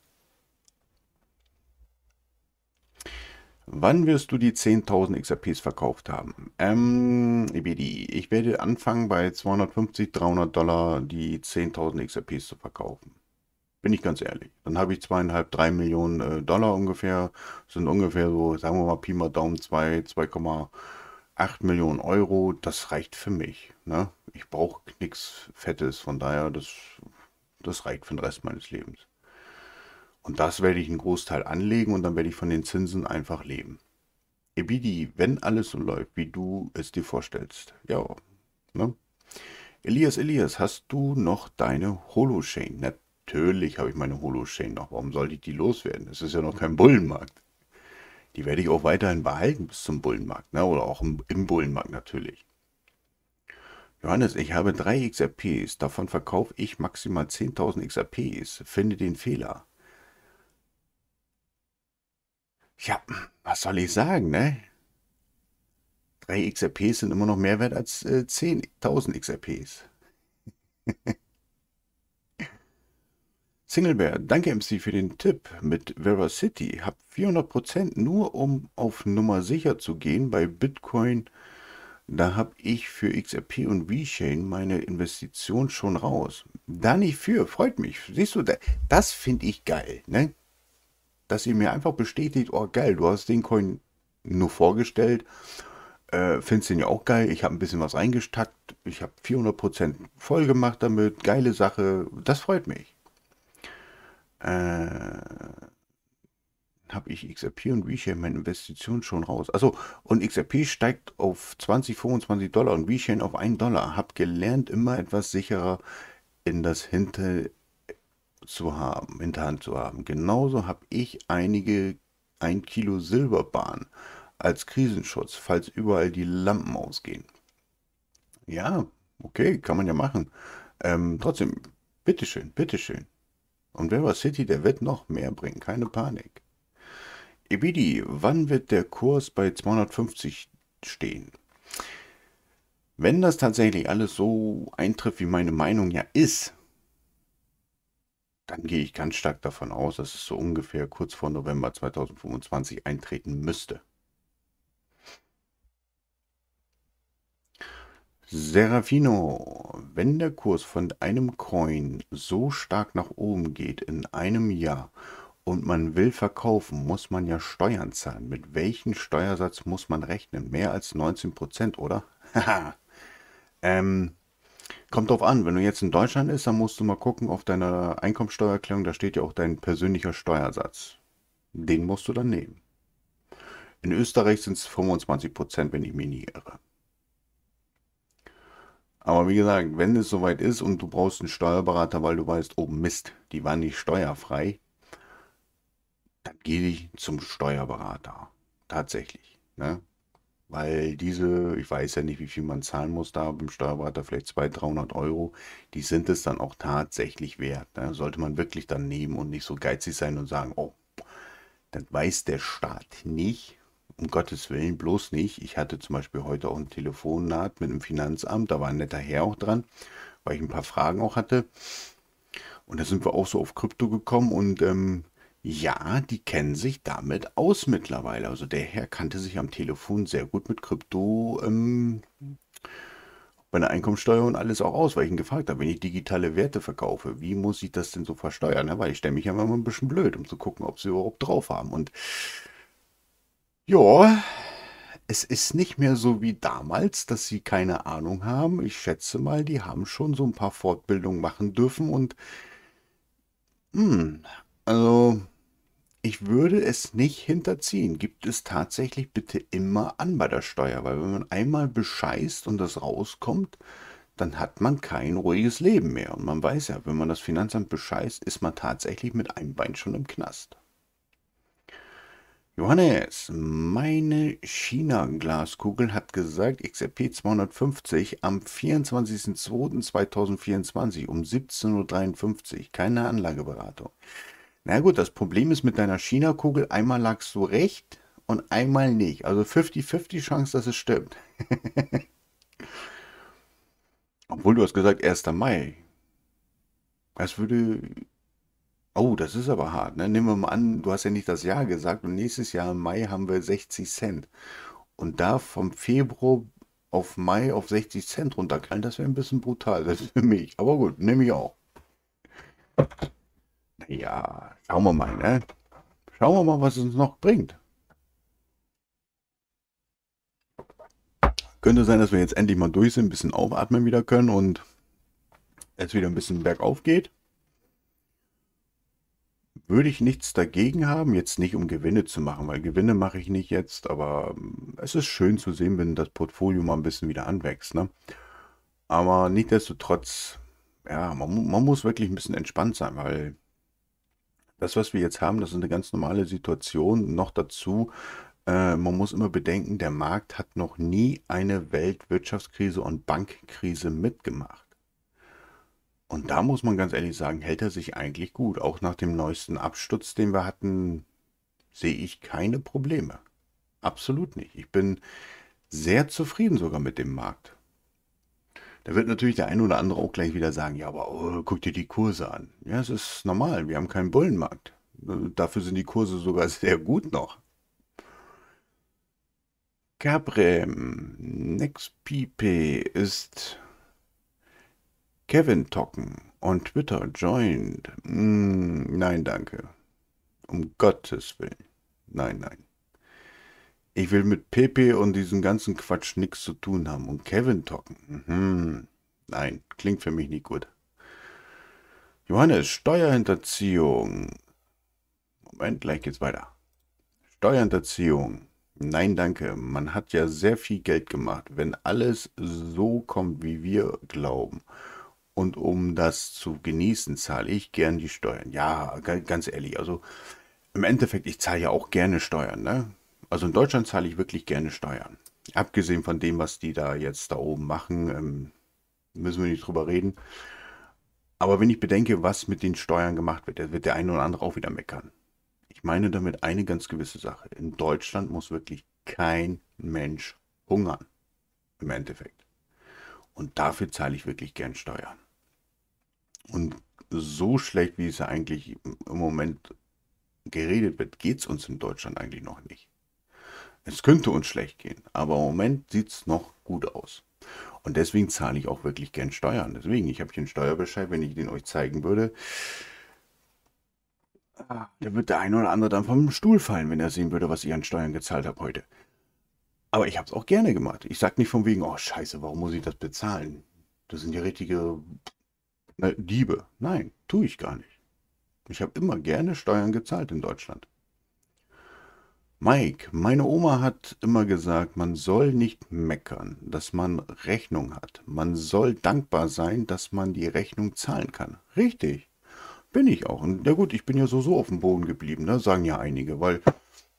Wann wirst du die 10.000 XRPs verkauft haben? Ähm, ich werde anfangen bei 250, 300 Dollar die 10.000 XRPs zu verkaufen. Bin ich ganz ehrlich. Dann habe ich zweieinhalb, drei Millionen äh, Dollar ungefähr. Sind ungefähr so, sagen wir mal, Pi mal Daumen 2, 2,8 Millionen Euro. Das reicht für mich. Ne? Ich brauche nichts Fettes. Von daher, das, das reicht für den Rest meines Lebens. Und das werde ich einen Großteil anlegen und dann werde ich von den Zinsen einfach leben. Ebidi, wenn alles so läuft, wie du es dir vorstellst. Ja, ne? Elias, Elias, hast du noch deine Holochain? Natürlich habe ich meine Holochain noch. Warum sollte ich die loswerden? Es ist ja noch kein Bullenmarkt. Die werde ich auch weiterhin behalten bis zum Bullenmarkt. Ne? Oder auch im, im Bullenmarkt natürlich. Johannes, ich habe drei XRPs. Davon verkaufe ich maximal 10.000 XRPs. Finde den Fehler. Ja, was soll ich sagen, ne? 3 XRPs sind immer noch mehr wert als äh, 10.000 XRPs. Singlebear, danke MC für den Tipp mit Veracity. Hab 400% nur um auf Nummer sicher zu gehen bei Bitcoin. Da habe ich für XRP und VeChain meine Investition schon raus. Da nicht für, freut mich. Siehst du, das finde ich geil, ne? Dass ihr mir einfach bestätigt, oh geil, du hast den Coin nur vorgestellt. Äh, findest den ja auch geil. Ich habe ein bisschen was reingestackt. Ich habe 400% voll gemacht damit. Geile Sache. Das freut mich äh, habe ich XRP und VeChain meine Investition schon raus. Also und XRP steigt auf 20, 25 Dollar und VeChain auf 1 Dollar. Hab gelernt, immer etwas sicherer in das Hinter zu haben, Hinterhand zu haben. Genauso habe ich einige 1 ein Kilo Silberbahn als Krisenschutz, falls überall die Lampen ausgehen. Ja, okay, kann man ja machen. Ähm, trotzdem, bitteschön, bitteschön. Und River City, der wird noch mehr bringen, keine Panik. Ebidi, wann wird der Kurs bei 250 stehen? Wenn das tatsächlich alles so eintrifft, wie meine Meinung ja ist, dann gehe ich ganz stark davon aus, dass es so ungefähr kurz vor November 2025 eintreten müsste. Serafino, wenn der Kurs von einem Coin so stark nach oben geht in einem Jahr und man will verkaufen, muss man ja Steuern zahlen. Mit welchem Steuersatz muss man rechnen? Mehr als 19%, oder? Haha. ähm, kommt drauf an, wenn du jetzt in Deutschland bist, dann musst du mal gucken auf deiner Einkommensteuererklärung, da steht ja auch dein persönlicher Steuersatz. Den musst du dann nehmen. In Österreich sind es 25%, wenn ich mich nicht irre. Aber wie gesagt, wenn es soweit ist und du brauchst einen Steuerberater, weil du weißt, oh Mist, die waren nicht steuerfrei, dann gehe ich zum Steuerberater. Tatsächlich. Ne? Weil diese, ich weiß ja nicht, wie viel man zahlen muss da beim Steuerberater, vielleicht 200, 300 Euro, die sind es dann auch tatsächlich wert. Ne? Sollte man wirklich dann nehmen und nicht so geizig sein und sagen, oh, das weiß der Staat nicht, um Gottes Willen, bloß nicht. Ich hatte zum Beispiel heute auch ein Telefonat mit dem Finanzamt, da war ein netter Herr auch dran, weil ich ein paar Fragen auch hatte. Und da sind wir auch so auf Krypto gekommen und ähm, ja, die kennen sich damit aus mittlerweile. Also der Herr kannte sich am Telefon sehr gut mit Krypto, ähm, bei der Einkommensteuer und alles auch aus, weil ich ihn gefragt habe, wenn ich digitale Werte verkaufe, wie muss ich das denn so versteuern? Ne? Weil ich stelle mich einfach mal ein bisschen blöd, um zu gucken, ob sie überhaupt drauf haben. Und ja, es ist nicht mehr so wie damals, dass sie keine Ahnung haben. Ich schätze mal, die haben schon so ein paar Fortbildungen machen dürfen und Hm, also ich würde es nicht hinterziehen. Gibt es tatsächlich bitte immer an bei der Steuer, weil wenn man einmal bescheißt und das rauskommt, dann hat man kein ruhiges Leben mehr. Und man weiß ja, wenn man das Finanzamt bescheißt, ist man tatsächlich mit einem Bein schon im Knast. Johannes, meine China-Glaskugel hat gesagt, XRP 250 am 24.02.2024 um 17.53 Uhr. Keine Anlageberatung. Na gut, das Problem ist mit deiner China-Kugel, einmal lagst du recht und einmal nicht. Also 50-50 Chance, dass es stimmt. Obwohl du hast gesagt 1. Mai. Das würde Oh, das ist aber hart. Ne? Nehmen wir mal an, du hast ja nicht das Jahr gesagt und nächstes Jahr im Mai haben wir 60 Cent. Und da vom Februar auf Mai auf 60 Cent runterknallen, das wäre ein bisschen brutal das ist für mich. Aber gut, nehme ich auch. Naja, schauen wir mal, ne? Schauen wir mal, was es uns noch bringt. Könnte sein, dass wir jetzt endlich mal durch sind, ein bisschen aufatmen wieder können und es wieder ein bisschen bergauf geht würde ich nichts dagegen haben, jetzt nicht um Gewinne zu machen, weil Gewinne mache ich nicht jetzt, aber hm, es ist schön zu sehen, wenn das Portfolio mal ein bisschen wieder anwächst. Ne? Aber nichtsdestotrotz, ja, man, man muss wirklich ein bisschen entspannt sein, weil das, was wir jetzt haben, das ist eine ganz normale Situation. Noch dazu, äh, man muss immer bedenken, der Markt hat noch nie eine Weltwirtschaftskrise und Bankkrise mitgemacht. Und da muss man ganz ehrlich sagen, hält er sich eigentlich gut. Auch nach dem neuesten Absturz, den wir hatten, sehe ich keine Probleme. Absolut nicht. Ich bin sehr zufrieden sogar mit dem Markt. Da wird natürlich der eine oder andere auch gleich wieder sagen, ja, aber oh, guck dir die Kurse an. Ja, es ist normal, wir haben keinen Bullenmarkt. Dafür sind die Kurse sogar sehr gut noch. Caprem, Nextpipe ist Kevin Tocken und Twitter joined. Mm, nein, danke. Um Gottes Willen. Nein, nein. Ich will mit Pepe und diesem ganzen Quatsch nichts zu tun haben. Und Kevin Tocken. Mhm. Nein, klingt für mich nicht gut. Johannes, Steuerhinterziehung. Moment, gleich geht's weiter. Steuerhinterziehung. Nein, danke. Man hat ja sehr viel Geld gemacht, wenn alles so kommt, wie wir glauben. Und um das zu genießen, zahle ich gern die Steuern. Ja, ganz ehrlich, also im Endeffekt, ich zahle ja auch gerne Steuern. Ne? Also in Deutschland zahle ich wirklich gerne Steuern. Abgesehen von dem, was die da jetzt da oben machen, ähm, müssen wir nicht drüber reden. Aber wenn ich bedenke, was mit den Steuern gemacht wird, dann wird der eine oder andere auch wieder meckern. Ich meine damit eine ganz gewisse Sache. In Deutschland muss wirklich kein Mensch hungern. Im Endeffekt. Und dafür zahle ich wirklich gern Steuern. Und so schlecht, wie es ja eigentlich im Moment geredet wird, geht es uns in Deutschland eigentlich noch nicht. Es könnte uns schlecht gehen, aber im Moment sieht es noch gut aus. Und deswegen zahle ich auch wirklich gern Steuern. Deswegen, ich habe hier einen Steuerbescheid, wenn ich den euch zeigen würde, da wird der eine oder andere dann vom Stuhl fallen, wenn er sehen würde, was ich an Steuern gezahlt habe heute. Aber ich habe es auch gerne gemacht. Ich sage nicht von wegen, oh scheiße, warum muss ich das bezahlen? Das sind ja richtige na, Diebe. Nein, tue ich gar nicht. Ich habe immer gerne Steuern gezahlt in Deutschland. Mike, meine Oma hat immer gesagt, man soll nicht meckern, dass man Rechnung hat. Man soll dankbar sein, dass man die Rechnung zahlen kann. Richtig. Bin ich auch. Und na gut, ich bin ja so so auf dem Boden geblieben, ne? sagen ja einige, weil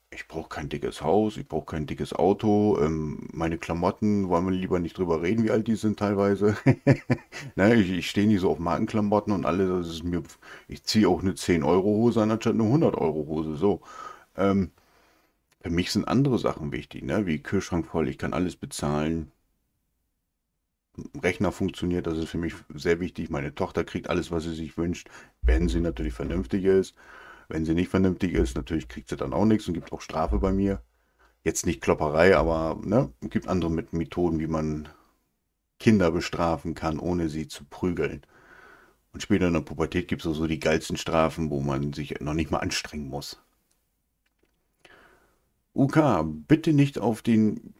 ich brauche kein dickes Haus, ich brauche kein dickes Auto, ähm, meine Klamotten, wollen wir lieber nicht drüber reden, wie alt die sind teilweise. ne, ich, ich stehe nicht so auf Markenklamotten und alles, das ist mir, ich ziehe auch eine 10-Euro-Hose an, anstatt eine 100-Euro-Hose, so. Ähm, für mich sind andere Sachen wichtig, ne? wie Kühlschrank voll, ich kann alles bezahlen. Rechner funktioniert, das ist für mich sehr wichtig. Meine Tochter kriegt alles, was sie sich wünscht, wenn sie natürlich vernünftig ist. Wenn sie nicht vernünftig ist, natürlich kriegt sie dann auch nichts und gibt auch Strafe bei mir. Jetzt nicht Klopperei, aber ne, gibt andere Methoden, wie man Kinder bestrafen kann, ohne sie zu prügeln. Und später in der Pubertät gibt es auch so die geilsten Strafen, wo man sich noch nicht mal anstrengen muss. UK, bitte nicht auf den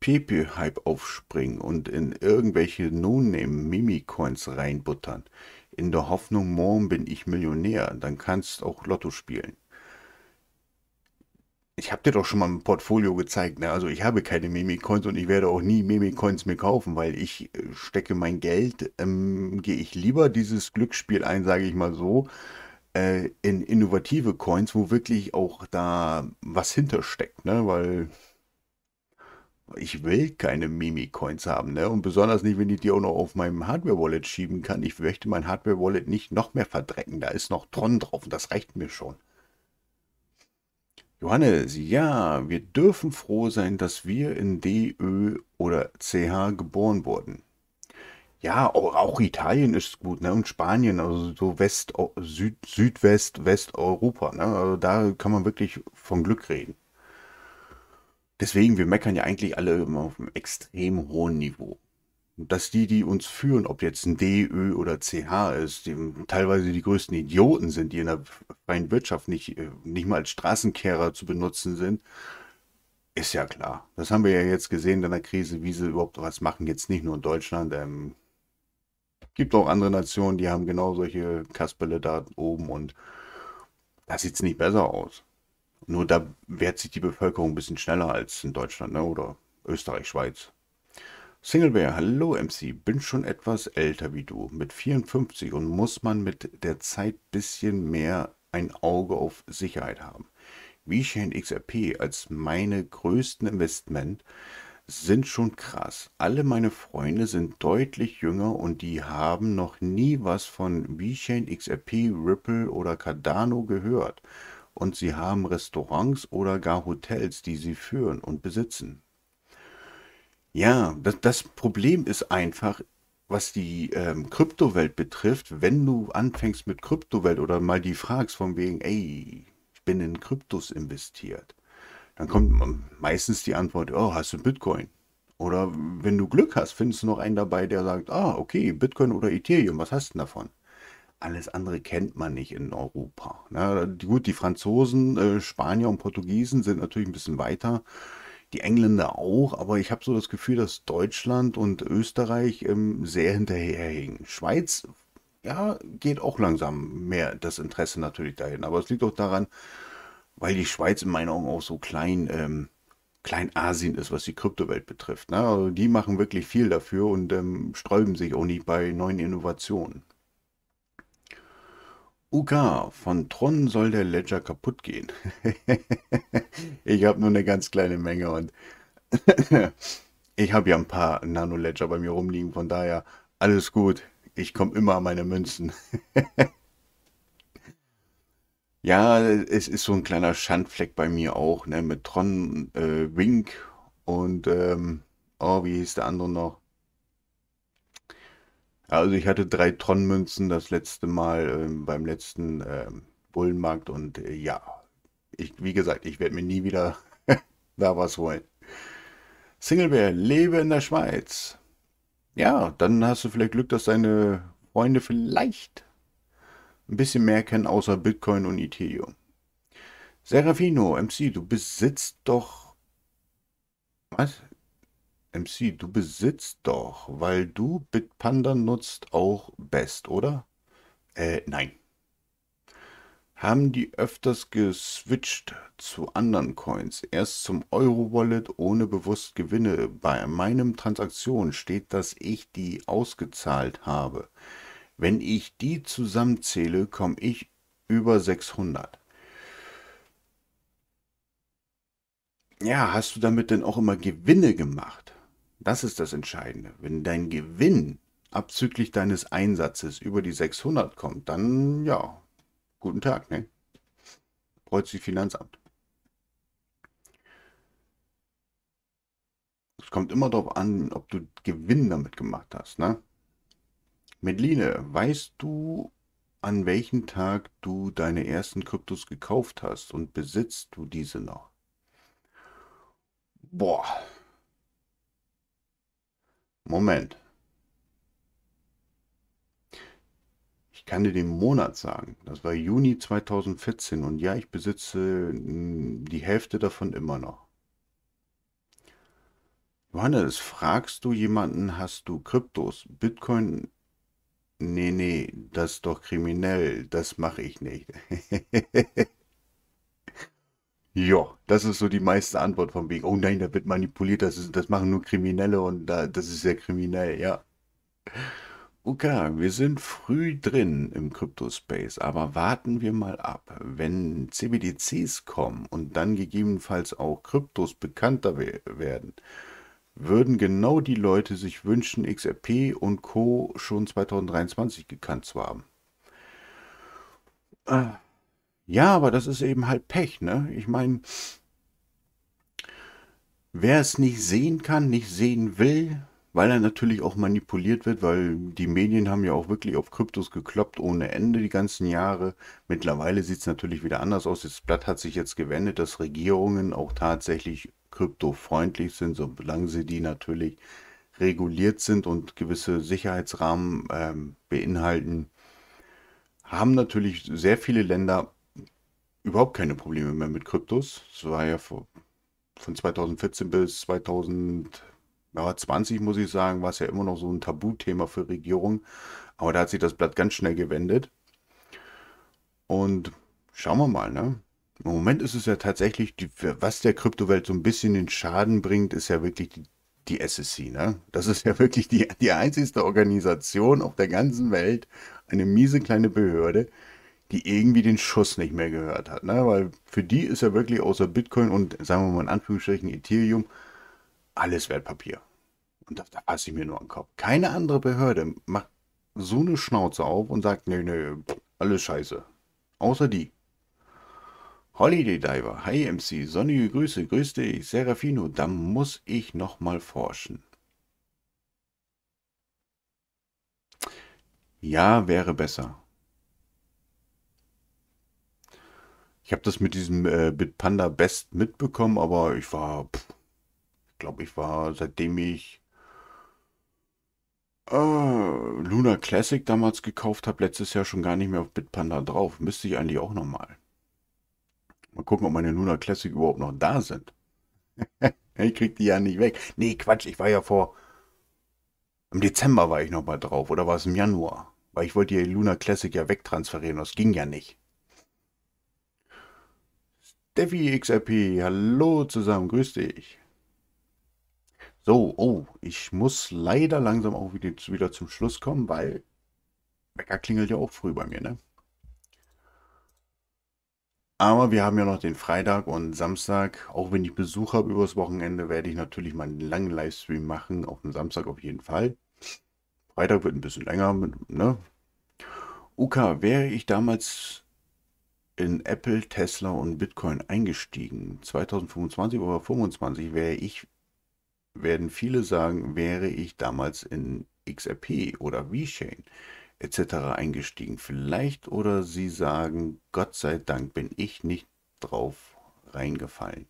Pepe-Hype aufspringen und in irgendwelche No-Name-Mimi-Coins reinbuttern in der Hoffnung, morgen bin ich Millionär, dann kannst auch Lotto spielen. Ich habe dir doch schon mal ein Portfolio gezeigt, ne? also ich habe keine Meme-Coins und ich werde auch nie Meme-Coins mehr kaufen, weil ich äh, stecke mein Geld, ähm, gehe ich lieber dieses Glücksspiel ein, sage ich mal so, äh, in innovative Coins, wo wirklich auch da was hintersteckt, ne? weil ich will keine Mimi-Coins haben, ne? Und besonders nicht, wenn ich die auch noch auf meinem Hardware-Wallet schieben kann. Ich möchte mein Hardware-Wallet nicht noch mehr verdrecken. Da ist noch Tron drauf und das reicht mir schon. Johannes, ja, wir dürfen froh sein, dass wir in DÖ oder CH geboren wurden. Ja, auch Italien ist gut, ne? Und Spanien, also so West, Süd, Südwest, Westeuropa, ne? Also da kann man wirklich von Glück reden. Deswegen, wir meckern ja eigentlich alle immer auf einem extrem hohen Niveau. Und dass die, die uns führen, ob jetzt ein D, Ö oder CH ist, die teilweise die größten Idioten sind, die in der freien Wirtschaft nicht, äh, nicht mal als Straßenkehrer zu benutzen sind, ist ja klar. Das haben wir ja jetzt gesehen in der Krise, wie sie überhaupt was machen. Jetzt nicht nur in Deutschland. Ähm, gibt auch andere Nationen, die haben genau solche Kasperle da oben und da sieht nicht besser aus. Nur da wehrt sich die Bevölkerung ein bisschen schneller als in Deutschland ne? oder Österreich, Schweiz. Singleware, hallo MC, bin schon etwas älter wie du, mit 54 und muss man mit der Zeit bisschen mehr ein Auge auf Sicherheit haben. WeChain XRP als meine größten Investment sind schon krass. Alle meine Freunde sind deutlich jünger und die haben noch nie was von WeChain XRP, Ripple oder Cardano gehört und sie haben Restaurants oder gar Hotels, die sie führen und besitzen. Ja, das, das Problem ist einfach, was die ähm, Kryptowelt betrifft, wenn du anfängst mit Kryptowelt oder mal die fragst von wegen, ey, ich bin in Kryptos investiert, dann kommt meistens die Antwort, oh, hast du Bitcoin? Oder wenn du Glück hast, findest du noch einen dabei, der sagt, ah, okay, Bitcoin oder Ethereum, was hast du denn davon? alles andere kennt man nicht in Europa. Na, ne? gut, die Franzosen, äh, Spanier und Portugiesen sind natürlich ein bisschen weiter. Die Engländer auch, aber ich habe so das Gefühl, dass Deutschland und Österreich ähm, sehr hinterherhängen. Schweiz, ja, geht auch langsam mehr das Interesse natürlich dahin. Aber es liegt auch daran, weil die Schweiz in meinen Augen auch so klein, ähm, Kleinasien ist, was die Kryptowelt betrifft. Ne? Also die machen wirklich viel dafür und ähm, sträuben sich auch nicht bei neuen Innovationen. Uka, von Tron soll der Ledger kaputt gehen. ich habe nur eine ganz kleine Menge und ich habe ja ein paar Nano-Ledger bei mir rumliegen, von daher alles gut. Ich komme immer an meine Münzen. ja, es ist so ein kleiner Schandfleck bei mir auch, ne, mit Tron, äh, Wink und, ähm, oh, wie hieß der andere noch? Also ich hatte drei Tonnenmünzen das letzte Mal ähm, beim letzten ähm, Bullenmarkt und äh, ja, ich, wie gesagt, ich werde mir nie wieder da was holen. Singlebär, lebe in der Schweiz. Ja, dann hast du vielleicht Glück, dass deine Freunde vielleicht ein bisschen mehr kennen außer Bitcoin und Ethereum. Serafino, MC, du besitzt doch... Was? MC, du besitzt doch, weil du Bitpanda nutzt, auch Best, oder? Äh, nein. Haben die öfters geswitcht zu anderen Coins? Erst zum Euro-Wallet ohne bewusst Gewinne. Bei meinem Transaktion steht, dass ich die ausgezahlt habe. Wenn ich die zusammenzähle, komme ich über 600. Ja, hast du damit denn auch immer Gewinne gemacht? Das ist das Entscheidende. Wenn dein Gewinn abzüglich deines Einsatzes über die 600 kommt, dann ja, guten Tag, ne? Freut sich Finanzamt. Es kommt immer darauf an, ob du Gewinn damit gemacht hast, ne? Medline, weißt du, an welchem Tag du deine ersten Kryptos gekauft hast und besitzt du diese noch? Boah, Moment. Ich kann dir den Monat sagen. Das war Juni 2014 und ja, ich besitze hm, die Hälfte davon immer noch. Johannes, fragst du jemanden, hast du Kryptos, Bitcoin? Nee, nee, das ist doch kriminell, das mache ich nicht. Ja, das ist so die meiste Antwort von wegen, oh nein, da wird manipuliert, das, ist, das machen nur Kriminelle und da, das ist ja kriminell, ja. Okay, wir sind früh drin im Kryptospace, aber warten wir mal ab. Wenn CBDCs kommen und dann gegebenenfalls auch Kryptos bekannter werden, würden genau die Leute sich wünschen, XRP und Co. schon 2023 gekannt zu haben. Ah. Ja, aber das ist eben halt Pech, ne? Ich meine, wer es nicht sehen kann, nicht sehen will, weil er natürlich auch manipuliert wird, weil die Medien haben ja auch wirklich auf Kryptos gekloppt ohne Ende die ganzen Jahre. Mittlerweile sieht es natürlich wieder anders aus. Das Blatt hat sich jetzt gewendet, dass Regierungen auch tatsächlich kryptofreundlich sind, solange sie die natürlich reguliert sind und gewisse Sicherheitsrahmen ähm, beinhalten, haben natürlich sehr viele Länder überhaupt keine Probleme mehr mit Kryptos. Das war ja vor, von 2014 bis 2020, muss ich sagen, war es ja immer noch so ein Tabuthema für Regierungen. Aber da hat sich das Blatt ganz schnell gewendet. Und schauen wir mal, ne? Im Moment ist es ja tatsächlich, die, was der Kryptowelt so ein bisschen den Schaden bringt, ist ja wirklich die, die SEC, ne? Das ist ja wirklich die, die einzigste Organisation auf der ganzen Welt, eine miese kleine Behörde, die irgendwie den Schuss nicht mehr gehört hat. Ne? Weil für die ist ja wirklich außer Bitcoin und sagen wir mal in Anführungsstrichen Ethereum alles Wertpapier. Und da, da passe ich mir nur an den Kopf. Keine andere Behörde macht so eine Schnauze auf und sagt, nee, nee, alles scheiße. Außer die. Holiday Diver, hi MC, sonnige Grüße, grüß dich, Serafino, da muss ich nochmal forschen. Ja, wäre besser. Ich habe das mit diesem äh, Bitpanda Best mitbekommen, aber ich war, pff, ich glaube, ich war, seitdem ich äh, Luna Classic damals gekauft habe, letztes Jahr schon gar nicht mehr auf Bitpanda drauf. Müsste ich eigentlich auch nochmal. Mal gucken, ob meine Luna Classic überhaupt noch da sind. ich krieg die ja nicht weg. Nee, Quatsch, ich war ja vor. Im Dezember war ich nochmal drauf oder war es im Januar? Weil ich wollte ja die Luna Classic ja wegtransferieren, das ging ja nicht. Steffi XRP, hallo zusammen, grüß dich. So, oh, ich muss leider langsam auch wieder, zum Schluss kommen, weil Wecker klingelt ja auch früh bei mir, ne? Aber wir haben ja noch den Freitag und Samstag. Auch wenn ich Besuch habe übers Wochenende, werde ich natürlich mal einen langen Livestream machen. Auf den Samstag auf jeden Fall. Freitag wird ein bisschen länger, ne? Uka, wäre ich damals in Apple, Tesla und Bitcoin eingestiegen. 2025 oder 2025 wäre ich, werden viele sagen, wäre ich damals in XRP oder VeChain etc. eingestiegen. Vielleicht oder sie sagen, Gott sei Dank bin ich nicht drauf reingefallen.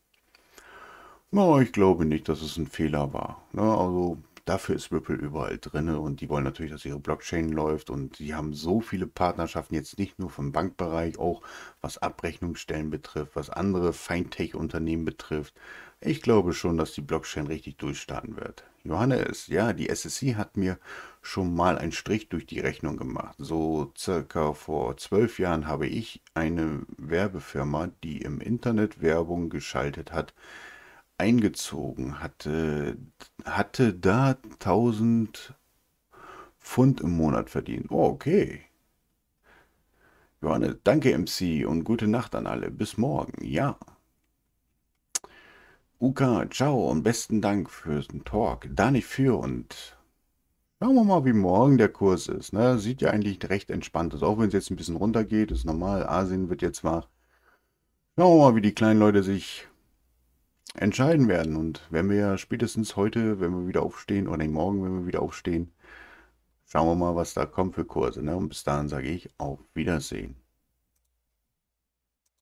No, ich glaube nicht, dass es ein Fehler war. Ne? also Dafür ist Ripple überall drin und die wollen natürlich, dass ihre Blockchain läuft und sie haben so viele Partnerschaften, jetzt nicht nur vom Bankbereich, auch was Abrechnungsstellen betrifft, was andere Feintech-Unternehmen betrifft. Ich glaube schon, dass die Blockchain richtig durchstarten wird. Johannes, ja, die SSC hat mir schon mal einen Strich durch die Rechnung gemacht. So circa vor zwölf Jahren habe ich eine Werbefirma, die im Internet Werbung geschaltet hat, eingezogen hatte, hatte da 1000 Pfund im Monat verdient. Oh, okay. Johannes, danke MC und gute Nacht an alle. Bis morgen. Ja. Uka, ciao und besten Dank für den Talk. Da nicht für und schauen wir mal, wie morgen der Kurs ist. Ne? Sieht ja eigentlich recht entspannt aus, auch wenn es jetzt ein bisschen runtergeht. Ist normal, Asien wird jetzt wach. Schauen wir mal, wie die kleinen Leute sich entscheiden werden. Und wenn wir ja spätestens heute, wenn wir wieder aufstehen, oder morgen, wenn wir wieder aufstehen, schauen wir mal, was da kommt für Kurse. Ne? Und bis dahin sage ich auf Wiedersehen.